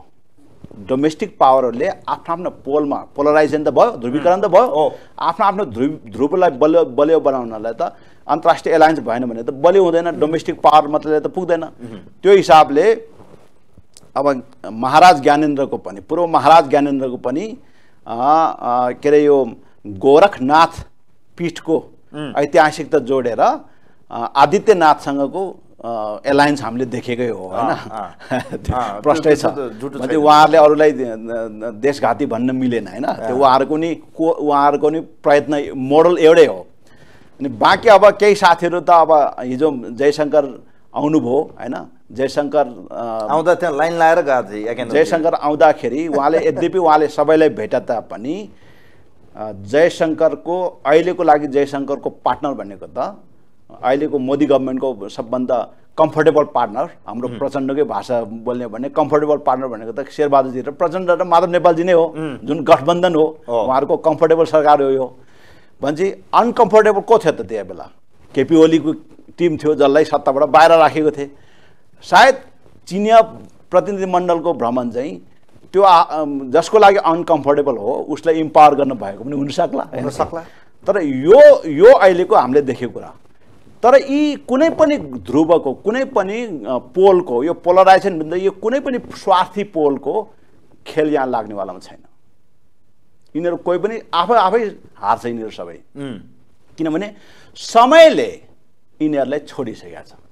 डोमेस्टिक पावरहरूले आफ्नो आफ्नो पोलमा पोलराइजेसन त भयो ध्रुवीकरण त भयो आफ्नो आफ्नो ध्रुव ध्रुवलाई बलियो बलियो बनाउनलाई त अन्तर्राष्ट्रिय एलायन्स भएन भने त बलियो हुँदैन डोमेस्टिक पावर मात्रले त पुग्दैन त्यो हिसाबले अब महाराज ज्ञानेन्द्रको पनि पूर्व महाराज ज्ञानेन्द्रको पनि के अरे यो गोरखनाथ पीठको ऐतिहासिकता जोडेर आदित्यनाथसँगको एलायन्स हामीले देखेकै हो होइन प्रष्टै छ उहाँहरूले अरूलाई देशघाती भन्न मिलेन होइन त्यो उहाँहरूको नि को उहाँहरूको नि प्रयत्न मोडल एउटै हो अनि बाँकी अब केही साथीहरू त अब हिजो जयशङ्कर आउनुभयो होइन जयशङ्कर आउँदा त्यहाँ लाइन लाएर गएको थिएँ जयशङ्कर आउँदाखेरि उहाँले यद्यपि उहाँले सबैलाई भेटे तापनि जयशङ्करको अहिलेको लागि जयशङ्करको पार्टनर भनेको त अहिलेको मोदी गभर्मेन्टको सबभन्दा कम्फर्टेबल पार्टनर हाम्रो प्रचण्डकै भाषा बोल्ने भने कम्फर्टेबल पार्टनर भनेको त शेरबहादुरजी र प्रचण्ड र माधव नेपालजी नै हो जुन गठबन्धन हो उहाँहरूको कम्फर्टेबल सरकार हो यो भनेपछि अनकम्फर्टेबल को थियो त त्यहाँ बेला केपी ओलीको टिम थियो जसलाई सत्ताबाट बाहिर राखेको थिएँ सायद चिनिया प्रतिनिधिमण्डलको भ्रमण चाहिँ त्यो जसको लागि अनकम्फर्टेबल हो उसलाई इम्पावर गर्नु भएको पनि हुनसक्ला हुनसक्ला तर यो यो अहिलेको हामीले देखेको कुरा तर यी कुनै पनि ध्रुवको कुनै पनि पोलको यो पोलराइजेसन भन्दा यो कुनै पनि स्वार्थी पोलको खेल यहाँ लाग्नेवालामा छैन यिनीहरू कोही पनि आफै आफै हार्छ यिनीहरू सबै किनभने समयले यिनीहरूलाई छोडिसकेका छन्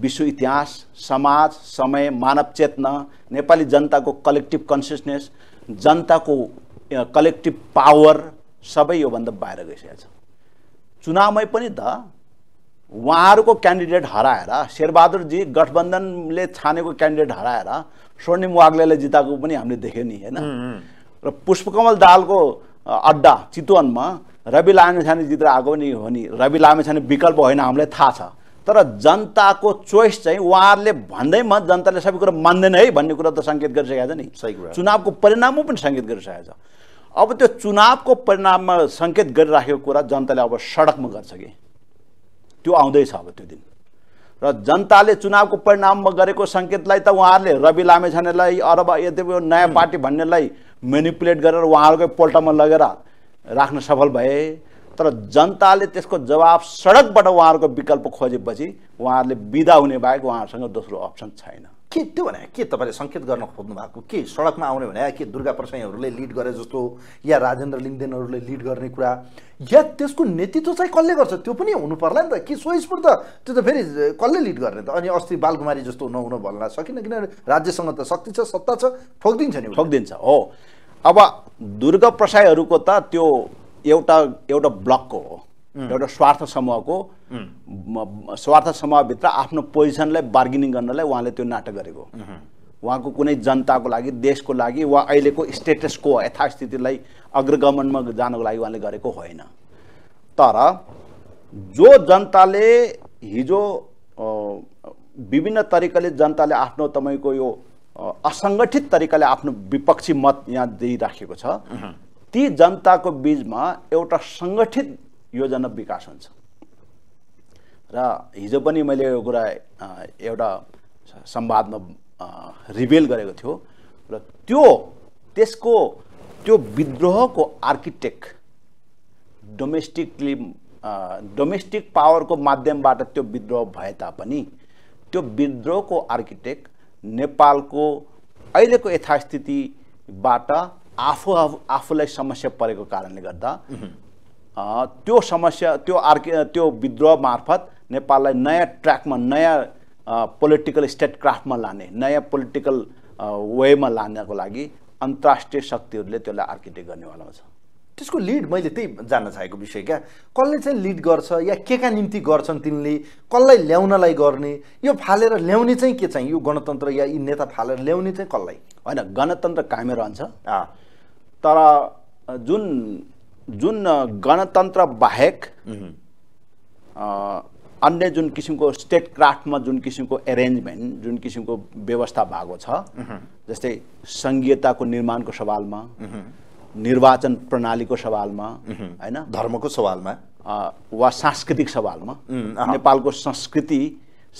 विश्व इतिहास समाज समय मानव चेतना नेपाली जनताको कलेक्टिभ कन्सियसनेस जनताको कलेक्टिभ पावर सबै योभन्दा बाहिर गइसकेको छ चुनावमै पनि त उहाँहरूको क्यान्डिडेट हराएर शेरबहादुरजी गठबन्धनले छानेको क्यान्डिडेट हराएर स्वर्णिम वाग्लेले जिताएको पनि हामीले देख्यौँ नि होइन र पुष्पकमल दालको अड्डा चितवनमा रवि लामेछाने जितेर आएको पनि हो नि रवि लामेछाने विकल्प होइन हामीलाई थाहा छ तर जनताको चोइस चाहिँ उहाँहरूले भन्दैमा जनताले सबै कुरो मान्दैन है भन्ने कुरा त सङ्केत गरिसकेको छ नि सही कुरा चुनावको परिणाममा पनि सङ्केत गरिसकेको छ अब त्यो चुनावको परिणाममा सङ्केत गरिराखेको कुरा जनताले अब सडकमा गर्छ कि त्यो आउँदैछ अब त्यो दिन र जनताले चुनावको परिणाममा गरेको सङ्केतलाई त उहाँहरूले रवि लामेछानेलाई अरब यदि नयाँ पार्टी भन्नेलाई मेनिपुलेट गरेर उहाँहरूकै पोल्टामा लगेर राख्न सफल भए तर जनताले त्यसको जवाब सडकबाट उहाँहरूको विकल्प खोजेपछि उहाँहरूले विदा हुने बाहेक उहाँहरूसँग दोस्रो अप्सन छैन के त्यो भने के तपाईँले सङ्केत गर्न खोज्नु भएको के सडकमा आउने भने के दुर्गा प्रसाईहरूले लिड गरे जस्तो या राजेन्द्र लिङ्गदेनहरूले लिड गर्ने कुरा या त्यसको नेतृत्व चाहिँ कसले गर्छ त्यो पनि हुनु पर्ला नि त के स्वस्फूर्त त्यो त फेरि कसले लिड गर्ने त अनि अस्ति बालकुमारी जस्तो नहुनु भन्न सकिनँ किनभने राज्यसँग त शक्ति छ सत्ता छ ठोकिदिन्छ नि ठोकिदिन्छ हो अब दुर्गा प्रसाईहरूको त त्यो एउटा एउटा ब्लकको हो एउटा स्वार्थ समूहको स्वार्थ समूहभित्र आफ्नो पोजिसनलाई बार्गेनिङ गर्नलाई उहाँले त्यो नाटक गरेको उहाँको कुनै जनताको लागि देशको लागि वा अहिलेको स्टेटसको यथास्थितिलाई अग्रगमनमा जानको लागि उहाँले गरेको होइन तर जो जनताले हिजो विभिन्न तरिकाले जनताले आफ्नो तपाईँको यो असङ्गठित तरिकाले आफ्नो विपक्षी मत यहाँ दिइराखेको छ ती जनताको बिचमा एउटा सङ्गठित योजना विकास हुन्छ र हिजो पनि मैले यो कुरा एउटा संवादमा रिभेल गरेको थियो र त्यो त्यसको त्यो विद्रोहको आर्किटेक्ट डोमेस्टिकली डोमेस्टिक पावरको माध्यमबाट त्यो विद्रोह भए तापनि त्यो विद्रोहको आर्किटेक्ट नेपालको अहिलेको यथास्थितिबाट आफू आफूलाई समस्या परेको कारणले गर्दा त्यो समस्या त्यो आर्के त्यो विद्रोह मार्फत नेपाललाई नयाँ ट्र्याकमा नयाँ पोलिटिकल स्टेटक्राफ्टमा लाने नयाँ पोलिटिकल वेमा लानको लागि अन्तर्राष्ट्रिय शक्तिहरूले त्यसलाई आर्किटेक्ट गर्नेवालामा छ त्यसको लिड मैले त्यही जान्न चाहेको विषय क्या कसले चाहिँ लिड गर्छ या के का निम्ति गर्छन् तिनले कसलाई ल्याउनलाई गर्ने यो फालेर ल्याउने चाहिँ के चाहिँ यो गणतन्त्र या यी नेता फालेर ल्याउने चाहिँ कसलाई होइन गणतन्त्र कायमै रहन्छ तर जुन जुन गणतन्त्र बाहेक अन्य जुन किसिमको स्टेट क्राफ्टमा जुन किसिमको एरेन्जमेन्ट जुन किसिमको व्यवस्था भएको छ जस्तै सङ्घीयताको निर्माणको सवालमा निर्वाचन प्रणालीको सवालमा होइन धर्मको सवालमा वा सांस्कृतिक सवालमा नेपालको संस्कृति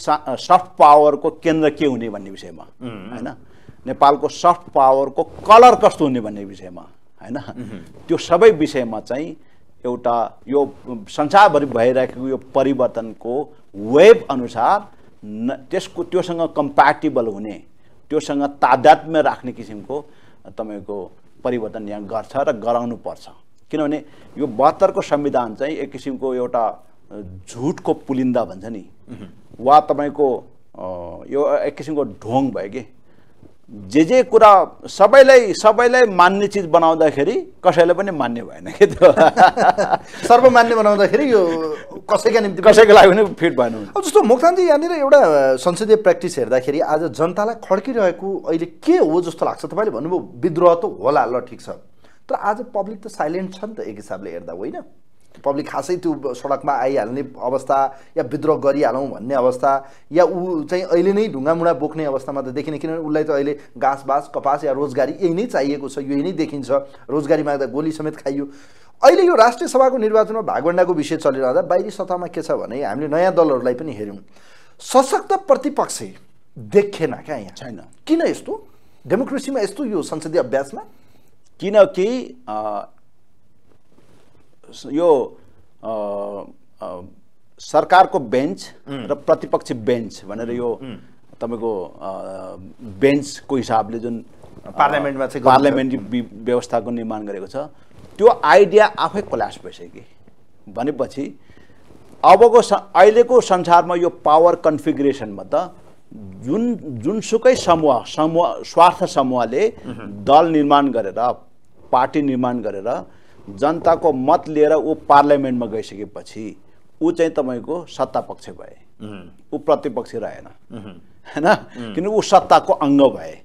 सा सफ्ट पावरको केन्द्र के हुने भन्ने विषयमा होइन नेपालको सफ्ट पावरको कलर कस्तो हुने भन्ने विषयमा होइन त्यो सबै विषयमा चाहिँ एउटा यो संसारभरि भइरहेको यो परिवर्तनको वेब अनुसार न त्यसको त्योसँग कम्प्याटिबल हुने त्योसँग तादात्म्य राख्ने किसिमको तपाईँको परिवर्तन यहाँ गर्छ र गराउनु पर्छ किनभने यो बहत्तरको संविधान चाहिँ एक किसिमको एउटा झुटको पुलिन्दा भन्छ नि वा तपाईँको यो एक किसिमको ढोङ भयो कि जे जे कुरा सबैलाई सबैलाई मान्ने चिज बनाउँदाखेरि कसैलाई पनि मान्ने भएन कि त्यो सर्वमान्य बनाउँदाखेरि यो कसैका निम्ति कसैको लागि पनि फिट भएन जस्तो मोक्तानजी यहाँनिर एउटा संसदीय प्र्याक्टिस हेर्दाखेरि आज जनतालाई खड्किरहेको अहिले के हो जस्तो लाग्छ तपाईँले भन्नुभयो विद्रोह त होला ल ठिक छ तर आज पब्लिक त साइलेन्ट छ नि त एक हिसाबले हेर्दा होइन पब्लिक खासै त्यो सडकमा आइहाल्ने अवस्था या विद्रोह गरिहालौँ भन्ने अवस्था या ऊ चाहिँ अहिले नै ढुङ्गामुढा बोक्ने अवस्थामा त देखिने किनभने उसलाई त अहिले घाँस बाँस कपास या रोजगारी यही नै चाहिएको छ यही नै देखिन्छ रोजगारी माग्दा गोली समेत खाइयो अहिले यो राष्ट्रिय सभाको निर्वाचनमा भागवण्डाको विषय चलिरहँदा बाहिरी सतहमा के छ भने हामीले नयाँ दलहरूलाई पनि हेऱ्यौँ सशक्त प्रतिपक्ष देखेन क्या यहाँ छैन किन यस्तो डेमोक्रेसीमा यस्तो यो संसदीय अभ्यासमा किनकि यो सरकारको बेन्च र प्रतिपक्षी बेन्च भनेर यो तपाईँको बेन्चको हिसाबले जुन पार्लियामेन्टमा चाहिँ पार्लियामेन्ट्री व्यवस्थाको निर्माण गरेको छ त्यो आइडिया आफै क्लास भइसक्यो भनेपछि अबको अहिलेको संसारमा यो पावर कन्फिग्रेसनमा त जुन जुनसुकै समूह समूह स्वार्थ समूहले दल निर्माण गरेर पार्टी निर्माण गरेर जनताको मत लिएर ऊ पार्लियामेन्टमा गइसकेपछि ऊ चाहिँ तपाईँको सत्ता पक्ष भए ऊ प्रतिपक्ष रहेन होइन किन ऊ सत्ताको अङ्ग भए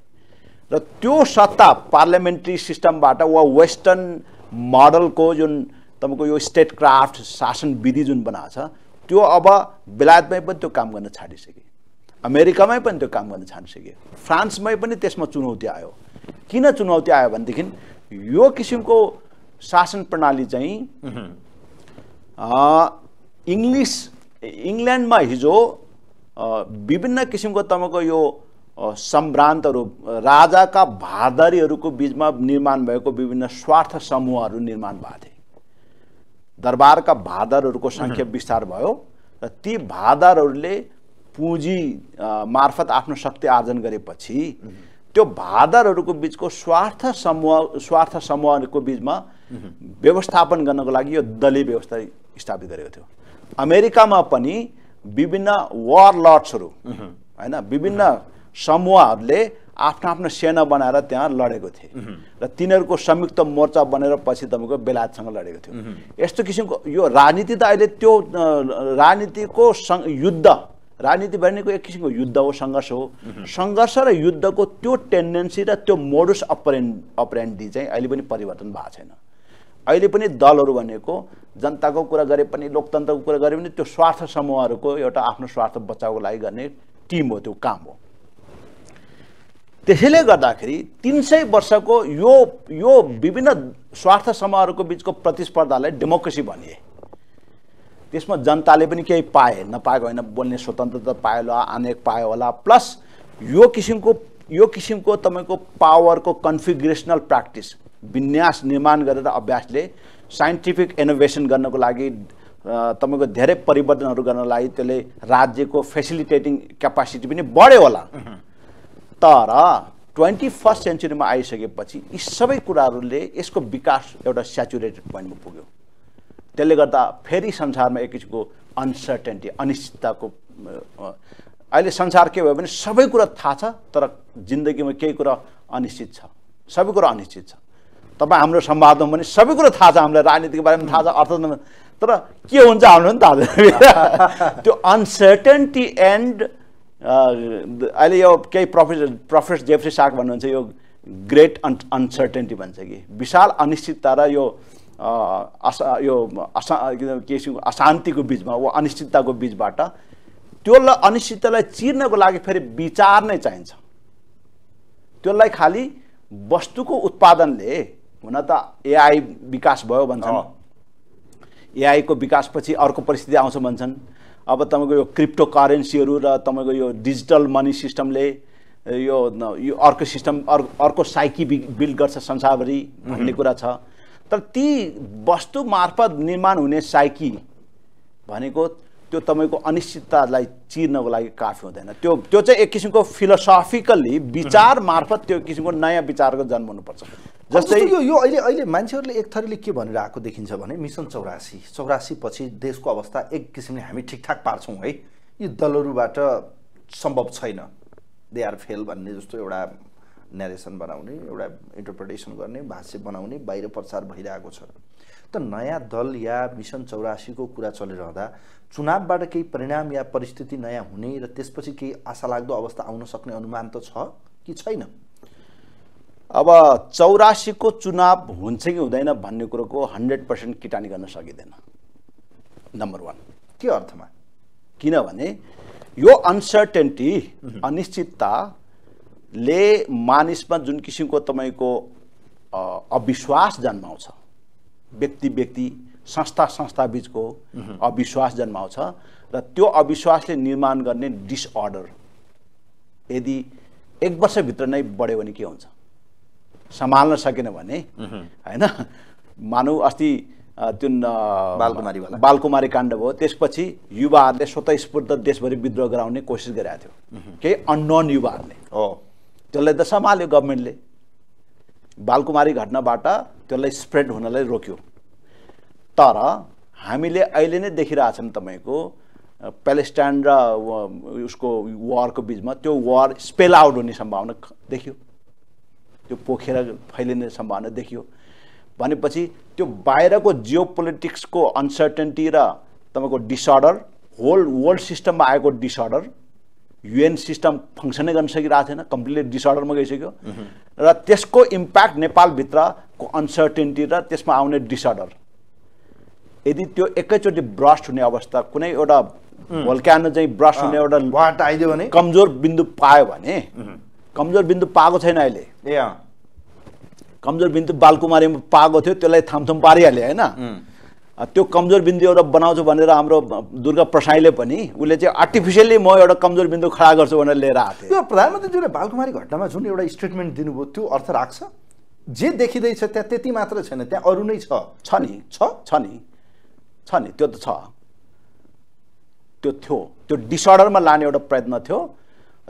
र त्यो सत्ता पार्लियामेन्ट्री सिस्टमबाट वा वेस्टर्न मोडलको जुन तपाईँको यो स्टेट क्राफ्ट शासन विधि जुन बनाएको छ त्यो अब बेलायतमै पनि त्यो काम गर्न छाडिसके अमेरिकामै पनि त्यो काम गर्न छाडिसके फ्रान्समै पनि त्यसमा चुनौती आयो किन चुनौती आयो भनेदेखि यो किसिमको शासन प्रणाली चाहिँ इङ्ग्लिस इङ्ल्यान्डमा हिजो विभिन्न किसिमको तपाईँको यो सम्भ्रान्तहरू राजाका भारदारीहरूको बिचमा निर्माण भएको विभिन्न स्वार्थ समूहहरू निर्माण भएको थिए दरबारका भारदारहरूको सङ्ख्या विस्तार भयो र ती भारदारहरूले पुँजी मार्फत आफ्नो शक्ति आर्जन गरेपछि त्यो भादरहरूको बिचको स्वार्थ समूह स्वार्थ समूहको बिचमा व्यवस्थापन गर्नको लागि यो दलीय व्यवस्था स्थापित गरेको थियो अमेरिकामा पनि विभिन्न वार लर्ड्सहरू होइन विभिन्न समूहहरूले आफ्नो आफ्नो सेना बनाएर त्यहाँ लडेको थिए र तिनीहरूको संयुक्त मोर्चा बनेर पछि तपाईँको बेलायतसँग लडेको थियो यस्तो किसिमको यो राजनीति त अहिले त्यो राजनीतिको युद्ध राजनीति भनेको एक किसिमको युद्ध हो सङ्घर्ष हो सङ्घर्ष र युद्धको त्यो टेन्डेन्सी र त्यो मोडुस अपरेन् अपरेन्टी चाहिँ अहिले पनि परिवर्तन भएको छैन अहिले पनि दलहरू भनेको जनताको कुरा गरे पनि लोकतन्त्रको कुरा गरे पनि त्यो स्वार्थ समूहहरूको एउटा आफ्नो स्वार्थ बचाउको लागि गर्ने टिम हो त्यो काम हो त्यसैले गर्दाखेरि तिन सय वर्षको यो यो विभिन्न स्वार्थ समूहहरूको बिचको प्रतिस्पर्धालाई डेमोक्रेसी भनिए त्यसमा जनताले पनि केही पाए नपाएको होइन बोल्ने स्वतन्त्रता पायो होला आनेक पायो होला प्लस यो किसिमको यो किसिमको तपाईँको पावरको कन्फिग्रेसनल प्र्याक्टिस विन्यास निर्माण गरेर अभ्यासले साइन्टिफिक इनोभेसन गर्नको लागि तपाईँको धेरै परिवर्तनहरू गर्नको लागि त्यसले राज्यको फेसिलिटेटिङ क्यापासिटी पनि बढ्यो होला तर ट्वेन्टी फर्स्ट सेन्चुरीमा आइसकेपछि यी सबै कुराहरूले यसको विकास एउटा सेचुरेटेड पोइन्टमा पुग्यो त्यसले गर्दा फेरि संसारमा एक किसिमको अनसर्टेन्टी अनिश्चितताको अहिले संसार के भयो भने सबै कुरा थाहा छ तर जिन्दगीमा केही कुरा अनिश्चित छ सबै कुरा अनिश्चित छ तपाईँ हाम्रो सम्वादमा पनि सबै कुरो थाहा छ हामीलाई राजनीतिको बारेमा थाहा छ अर्थतन्त्र तर के हुन्छ हाम्रो पनि थाहा छ त्यो अनसर्टेन्टी एन्ड अहिले यो केही प्रोफेसर प्रोफेसर जेफ्री साग भन्नुहुन्छ यो ग्रेट अन अनसर्टेन्टी भन्छ कि विशाल अनिश्चितता र यो यो असा के अशान्तिको बिचमा वा अनिश्चितताको बिचबाट त्यसलाई अनिश्चिततालाई चिर्नको लागि फेरि विचार नै चाहिन्छ त्यसलाई खालि वस्तुको उत्पादनले हुन त एआई विकास भयो भन्छन् एआईको विकासपछि अर्को परिस्थिति आउँछ भन्छन् अब तपाईँको यो क्रिप्टो करेन्सीहरू र तपाईँको यो डिजिटल मनी सिस्टमले यो अर्को सिस्टम अर्को अर्को साइकी बिल्ड गर्छ संसारभरि भन्ने कुरा छ तर ती वस्तु मार्फत निर्माण हुने साइकी भनेको त्यो तपाईँको अनिश्चिततालाई चिर्नको लागि काफी हुँदैन त्यो त्यो चाहिँ एक किसिमको फिलोसफिकल्ली विचार मार्फत त्यो किसिमको नयाँ विचारको जन्म हुनुपर्छ जस्तै यो यो अहिले अहिले मान्छेहरूले एक थरीले के भनेर देखिन्छ भने मिसन चौरासी चौरासी पछि देशको अवस्था एक किसिमले हामी ठिकठाक पार्छौँ है यी दलहरूबाट सम्भव छैन दे आर फेल भन्ने जस्तो एउटा नेरेसन बनाउने एउटा इन्टरप्रिटेसन गर्ने भाष्य बनाउने बाहिर प्रचार भइरहेको छ त नयाँ दल या मिसन चौरासीको कुरा चलिरहँदा चुनावबाट केही परिणाम या परिस्थिति नयाँ हुने र त्यसपछि केही आशा लाग्दो अवस्था आउन सक्ने अनुमान त छ कि छैन अब चौरासीको चुनाव हुन्छ कि हुँदैन भन्ने कुरोको हन्ड्रेड पर्सेन्ट किटानी गर्न सकिँदैन नम्बर वान के अर्थमा किनभने यो अनसर्टेन्टी अनिश्चितता ले मानिसमा जुन किसिमको तपाईँको अविश्वास जन्माउँछ व्यक्ति व्यक्ति संस्था संस्था बिचको अविश्वास जन्माउँछ र त्यो अविश्वासले निर्माण गर्ने डिसअर्डर यदि एक वर्षभित्र नै बढ्यो भने के हुन्छ सम्हाल्न सकेन भने होइन मानव अस्ति त्यो बालकुमारी बालकुमारी काण्ड भयो त्यसपछि युवाहरूले स्वतस्फूर्त देशभरि विद्रोह गराउने कोसिस गरेका थियो केही अननोन युवाहरूले त्यसलाई त सम्हाल्यो गभर्मेन्टले बालकुमारी घटनाबाट त्यसलाई स्प्रेड हुनलाई रोक्यो तर हामीले अहिले नै देखिरहेछौँ तपाईँको प्यालेस्टाइन र उसको वारको बिचमा त्यो वार स्पेल आउट हुने सम्भावना देखियो त्यो पोखेर फैलिने सम्भावना देखियो भनेपछि त्यो बाहिरको जियो पोलिटिक्सको अनसर्टेन्टी र तपाईँको डिसअर्डर होल वर्ल्ड सिस्टममा आएको डिसअर्डर युएन सिस्टम फङ्सनै गर्न सकिरहेको थिएन कम्प्लिटली डिसअर्डरमा गइसक्यो र त्यसको इम्प्याक्ट नेपालभित्रको अनसर्टेन्टी र त्यसमा आउने डिसअर्डर यदि त्यो एकैचोटि ब्रस्ट हुने अवस्था कुनै एउटा भोल्क्यानो चाहिँ ब्रस्ट हुने एउटा आइदियो भने कमजोर बिन्दु पायो भने कमजोर बिन्दु पाएको छैन अहिले ए कमजोर बिन्दु बालकुमारीमा पाएको थियो त्यसलाई थामथुम पारिहाल्यो होइन त्यो कमजोर बिन्दु एउटा बनाउँछु भनेर हाम्रो दुर्गा प्रसाईले पनि उसले चाहिँ आर्टिफिसियल्ली म एउटा कमजोर बिन्दु खडा गर्छु भनेर लिएर आएको थिएँ प्रधानमन्त्रीज्यूले बालकुमारी घटनामा जुन एउटा स्टेटमेन्ट दिनुभयो त्यो अर्थ राख्छ जे देखिँदैछ त्यहाँ त्यति मात्र छैन त्यहाँ अरू नै छ छ नि छ छ नि छ नि त्यो त छ त्यो थियो त्यो डिसअर्डरमा लाने एउटा प्रयत्न थियो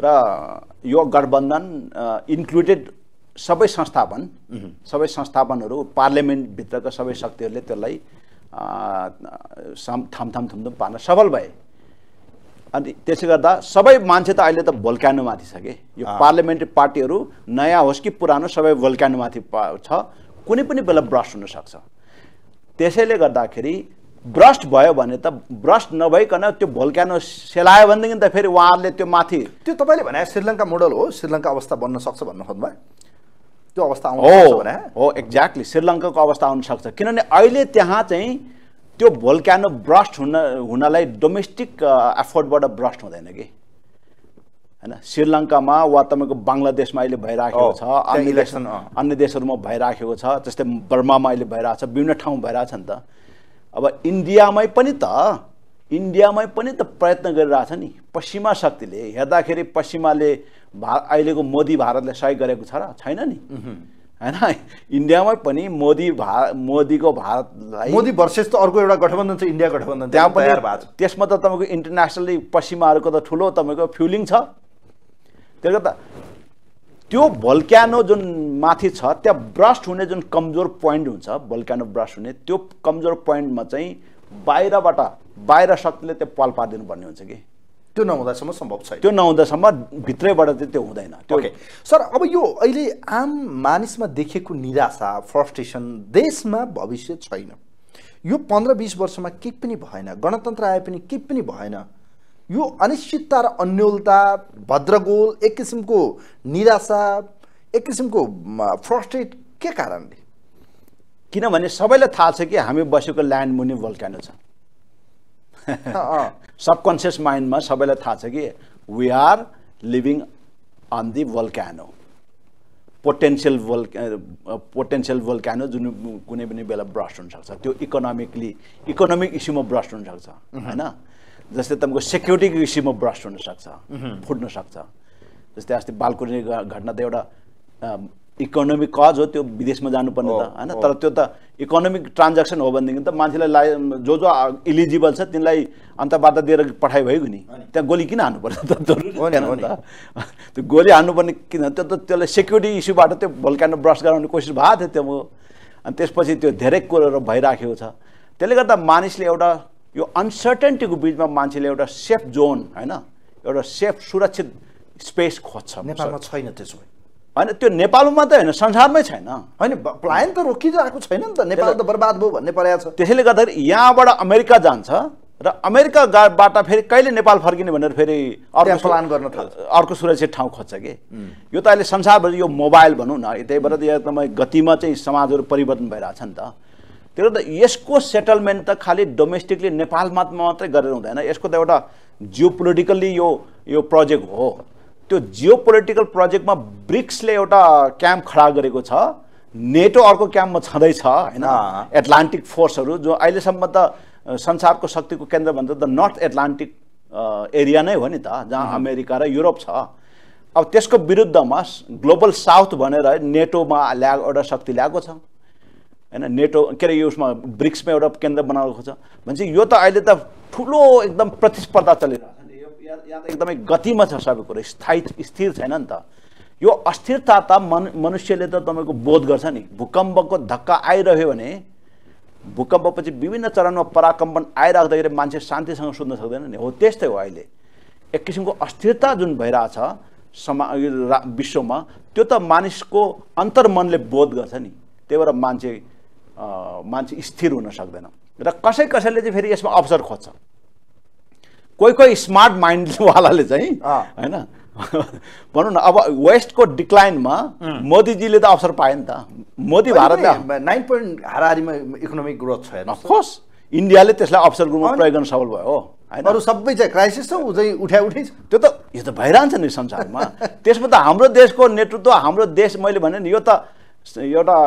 र यो गठबन्धन इन्क्लुडेड सबै संस्थापन सबै संस्थापनहरू पार्लियामेन्टभित्रका सबै शक्तिहरूले त्यसलाई थामथाम थुम्थुम पार्न सफल भए अनि त्यसै गर्दा सबै मान्छे त अहिले त भोल्क्यानोमाथि छ कि यो पार्लियामेन्ट्री पार्टीहरू नयाँ होस् कि पुरानो सबै भोल्क्यानोमाथि छ कुनै पनि बेला भ्रष्ट हुनसक्छ त्यसैले गर्दाखेरि ब्रस्ट भयो भने त भ्रष्ट नभइकन त्यो भोल्क्यानो सेलायो भनेदेखि त फेरि उहाँहरूले त्यो माथि त्यो तपाईँले भने श्रीलङ्का मोडल हो श्रीलङ्का अवस्था बन्न सक्छ भन्नु खोज्नुभयो त्यो अवस्था हो भने हो एक्ज्याक्टली श्रीलङ्काको अवस्था सक्छ किनभने अहिले त्यहाँ चाहिँ त्यो भोल्क्यानो ब्रस्ट हुन हुनलाई डोमेस्टिक एफोर्टबाट ब्रस्ट हुँदैन कि होइन श्रीलङ्कामा वा तपाईँको बङ्गलादेशमा अहिले भइराखेको छ अन्य देश अन्य देशहरूमा भइराखेको छ जस्तै बर्मामा अहिले भइरहेको छ विभिन्न ठाउँ भइरहेछ नि त अब इन्डियामै पनि त इन्डियामै पनि त प्रयत्न गरिरहेको छ नि पश्चिमा शक्तिले हेर्दाखेरि पश्चिमाले भा अहिलेको मोदी भारतले सहयोग गरेको छ र छैन नि होइन इन्डियामै पनि मोदी भा मोदीको भारतलाई मोदी भर्सेस त अर्को एउटा गठबन्धन छ इन्डिया गठबन्धन त्यहाँ पनि त्यसमा त तपाईँको इन्टरनेसनली पश्चिमाहरूको त ठुलो तपाईँको फ्युलिङ छ त्यसले गर्दा त्यो भल्क्यानो जुन माथि छ त्यहाँ ब्रस्ट हुने जुन कमजोर पोइन्ट हुन्छ भल्क्यानो ब्रस्ट हुने त्यो कमजोर पोइन्टमा चाहिँ बाहिरबाट बाहिर शक्तिले त्यो पाल पारिदिनु पर्ने हुन्छ कि त्यो नहुँदासम्म सम्भव छ त्यो नहुँदासम्म भित्रैबाट चाहिँ त्यो हुँदैन त्यो सर अब यो अहिले आम मानिसमा देखेको निराशा फ्रस्ट्रेसन देशमा भविष्य छैन यो पन्ध्र बिस वर्षमा के पनि भएन गणतन्त्र आए पनि केही पनि भएन यो अनिश्चितता र अन्यलता भद्रगोल एक किसिमको निराशा एक किसिमको फ्रस्ट्रेट के कारणले किनभने सबैलाई थाहा छ कि हामी बसेको ल्यान्ड मुनि भोल्क्यानो छ सबकन्सियस माइन्डमा सबैलाई थाहा छ कि we are living on the volcano potential वल् पोटेन्सियल वल्क्यानो जुन कुनै पनि बेला ब्रस्ट हुनसक्छ त्यो इकोनोमिकली इकोनोमिक इस्युमा ब्रस्ट हुनसक्छ होइन जस्तै तपाईँको सेक्युरिटीको इस्युमा ब्रस्ट हुनसक्छ फुट्न सक्छ जस्तै अस्ति बालकुनी घटना त एउटा इकोनोमिक कज हो त्यो विदेशमा जानुपर्ने त oh, होइन oh. तर त्यो त इकोनोमिक ट्रान्जेक्सन हो भनेदेखि त मान्छेलाई ला जो जो इलिजिबल छ तिनलाई अन्तबाट दिएर पठाइ भयो नि त्यहाँ गोली किन त त्यो गोली हान्नुपर्ने किन त्यो त त्यसलाई सेक्युरिटी इस्युबाट त्यो भोल्कानो ब्रस गराउने कोसिस भएको थियो त्यो अनि त्यसपछि त्यो धेरै कुरोहरू भइराखेको छ त्यसले गर्दा मानिसले एउटा यो अनसर्टेन्टीको बिचमा मान्छेले एउटा सेफ जोन होइन एउटा सेफ सुरक्षित स्पेस खोज्छ नेपालमा छैन त्यसो भए होइन त्यो नेपालमा त होइन संसारमै छैन होइन पलायन त रोकिरहेको छैन नि त नेपाल त बर्बाद भयो भन्ने परेको छ त्यसैले गर्दाखेरि यहाँबाट अमेरिका जान्छ र अमेरिकाबाट फेरि कहिले नेपाल फर्किने भनेर फेरि अर्को प्लान गर्न थाल्छ अर्को सुरक्षित ठाउँ खोज्छ कि यो त अहिले संसारभरि यो मोबाइल भनौँ न त्यहीबाट त एकदमै गतिमा चाहिँ समाजहरू परिवर्तन भइरहेछ नि त त्यो त यसको सेटलमेन्ट त खालि डोमेस्टिकली नेपालमा मात्रै गरेर हुँदैन यसको त एउटा जियो पोलिटिकल्ली यो यो प्रोजेक्ट हो त्यो जियो पोलिटिकल प्रोजेक्टमा ब्रिक्सले एउटा क्याम्प खडा गरेको छ नेटो अर्को क्याम्पमा छँदैछ होइन एटलान्टिक फोर्सहरू जो अहिलेसम्म त संसारको शक्तिको केन्द्र भन्छ त नर्थ एटलान्टिक एरिया नै हो नि त जहाँ अमेरिका र युरोप छ अब त्यसको विरुद्धमा ग्लोबल साउथ भनेर नेटोमा ल्या एउटा शक्ति ल्याएको छ होइन नेटो के अरे यो उसमा ब्रिक्समा एउटा केन्द्र बनाएको छ भनेपछि यो त अहिले त ठुलो एकदम प्रतिस्पर्धा चलिरहेको छ या त एकदमै गतिमा छ सबै कुरो स्थायी स्थिर छैन नि त यो अस्थिरता त मन मनुष्यले त तपाईँको बोध गर्छ नि भूकम्पको धक्का आइरह्यो भने भूकम्पपछि विभिन्न चरणमा पराकम्पन आइराख्दाखेरि मान्छे शान्तिसँग सुत्न सक्दैन नि हो त्यस्तै हो अहिले एक किसिमको अस्थिरता जुन भइरहेछ समा विश्वमा त्यो त मानिसको अन्तर्मनले बोध गर्छ नि त्यही भएर मान्छे मान्छे स्थिर हुन सक्दैन र कसै कसैले चाहिँ फेरि यसमा अवसर खोज्छ कोही कोही स्मार्ट माइन्डवालाले चाहिँ होइन भनौँ न अब वेस्टको डिक्लाइनमा मोदीजीले त अवसर पाए नि त मोदी भारतले नाइन पोइन्ट हाराहारीमा इकोनोमिक ग्रोथ छैन अफकोस इन्डियाले त्यसलाई अवसर ग्रुपमा प्रयोग गर्न सफल भयो होइन अरू सबै चाहिँ क्राइसिस छ ऊ चाहिँ उठै छ त्यो त यो त भइरहन्छ नि संसारमा त्यसमा त हाम्रो देशको नेतृत्व हाम्रो देश मैले भने नि यो त एउटा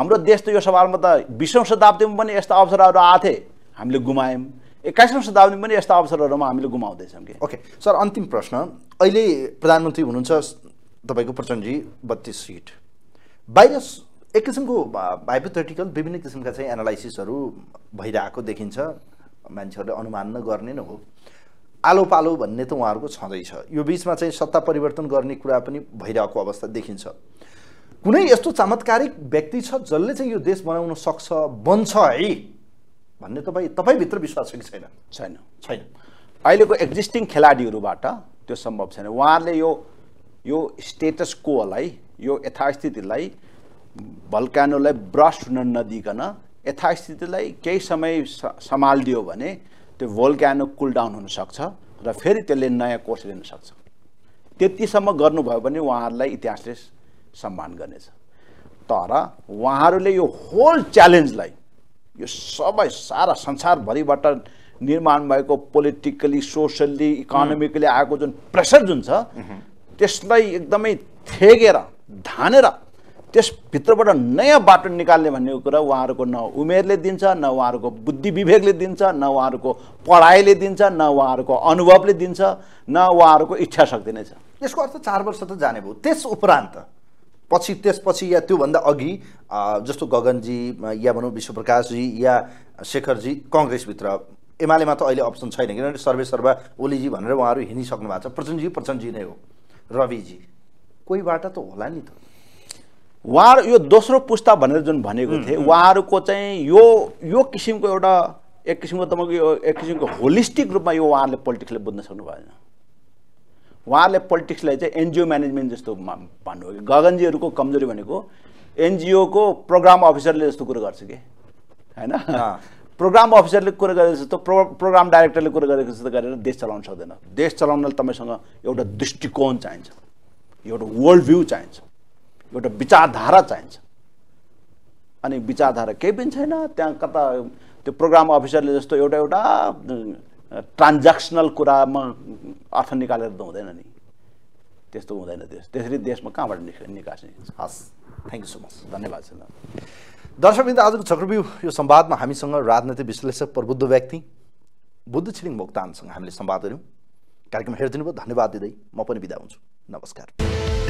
हाम्रो देश त यो सवालमा त बिसौँ शताब्दीमा पनि यस्ता अवसरहरू आएको थिए हामीले गुमायौँ एक्काइसौँ शताब्दी पनि यस्ता अवसरहरूमा हामीले गुमाउँदैछौँ कि ओके सर अन्तिम प्रश्न अहिले प्रधानमन्त्री हुनुहुन्छ तपाईँको प्रचण्डजी बत्तिस सिट बाहिर एक किसिमको हाइपोथेटिकल विभिन्न किसिमका चाहिँ एनालाइसिसहरू भइरहेको देखिन्छ मान्छेहरूले अनुमान नगर्ने नै हो आलो पालो भन्ने त उहाँहरूको छँदैछ यो बिचमा चाहिँ सत्ता परिवर्तन गर्ने कुरा पनि भइरहेको अवस्था देखिन्छ कुनै यस्तो चमत्कारिक व्यक्ति छ जसले चाहिँ यो देश बनाउन सक्छ बन्छ है भन्ने तपाईँ तपाईँभित्र विश्वास छ कि छैन छैन छैन अहिलेको एक्जिस्टिङ खेलाडीहरूबाट त्यो सम्भव छैन उहाँहरूले यो यो स्टेटस कोलाई यो यथास्थितिलाई भल्कानोलाई ब्रस्ट हुन नदिकन यथास्थितिलाई केही समय सम्हालिदियो भने त्यो भोल्क्यानो कुलडाउन हुनसक्छ र फेरि त्यसले नयाँ कोर्स लिन सक्छ त्यतिसम्म गर्नुभयो भने उहाँहरूलाई इतिहासले सम्मान गर्नेछ तर उहाँहरूले यो होल च्यालेन्जलाई यो सबै सारा संसारभरिबाट निर्माण भएको पोलिटिकली सोसल्ली इकोनोमिकली आएको जुन प्रेसर जुन छ त्यसलाई एकदमै थेगेर धानेर त्यसभित्रबाट नयाँ बाटो निकाल्ने भन्ने कुरा उहाँहरूको न उमेरले दिन्छ न उहाँहरूको बुद्धि विवेकले दिन्छ न उहाँहरूको पढाइले दिन्छ न उहाँहरूको अनुभवले दिन्छ न उहाँहरूको इच्छा शक्ति नै छ यसको अर्थ चार वर्ष त जाने भयो त्यस उपरान्त पछि त्यसपछि या त्योभन्दा अघि जस्तो गगनजी या भनौँ विश्वप्रकाशजी या शेखरजी कङ्ग्रेसभित्र एमालेमा त अहिले अप्सन छैन किनभने सर्वे सर्वा ओलीजी भनेर उहाँहरू हिँडिसक्नु भएको छ प्रचण्डजी प्रचण्डजी नै हो रविजी कोहीबाट त होला नि त उहाँहरू यो दोस्रो पुस्ता भनेर जुन भनेको थिएँ उहाँहरूको चाहिँ यो यो किसिमको एउटा एक किसिमको तपाईँको यो एक किसिमको होलिस्टिक रूपमा यो उहाँहरूले पोलिटिक्सले बुझ्न सक्नु भएन उहाँहरूले पोलिटिक्सलाई चाहिँ एनजिओ म्यानेजमेन्ट जस्तो भन्नुभयो कि गगनजीहरूको कमजोरी भनेको एनजिओको प्रोग्राम अफिसरले जस्तो कुरो गर्छ कि होइन प्रोग्राम अफिसरले कुरो गरेको जस्तो प्रो प्रोग्राम डाइरेक्टरले कुरो गरेको जस्तो गरेर देश चलाउन सक्दैन देश चलाउनलाई तपाईँसँग एउटा दृष्टिकोण चाहिन्छ एउटा वर्ल्ड भ्यू चाहिन्छ एउटा विचारधारा चाहिन्छ अनि विचारधारा केही पनि छैन त्यहाँ कता त्यो प्रोग्राम अफिसरले जस्तो एउटा एउटा ट्रान्ज्याक्सनल कुरामा अर्थ निकालेर त हुँदैन नि त्यस्तो हुँदैन देश त्यसरी देशमा कहाँबाट निस्क निकास्ने हस् थ्याङ्क यू सो मच धन्यवाद छ दर्शकबिन्द आजको चक्रव्यू यो संवादमा हामीसँग राजनैतिक विश्लेषक प्रबुद्ध व्यक्ति बुद्ध छिरिङ भोक्तानसँग हामीले संवाद गऱ्यौँ कार्यक्रम हेरिदिनु भयो धन्यवाद दिँदै म पनि बिदा हुन्छु नमस्कार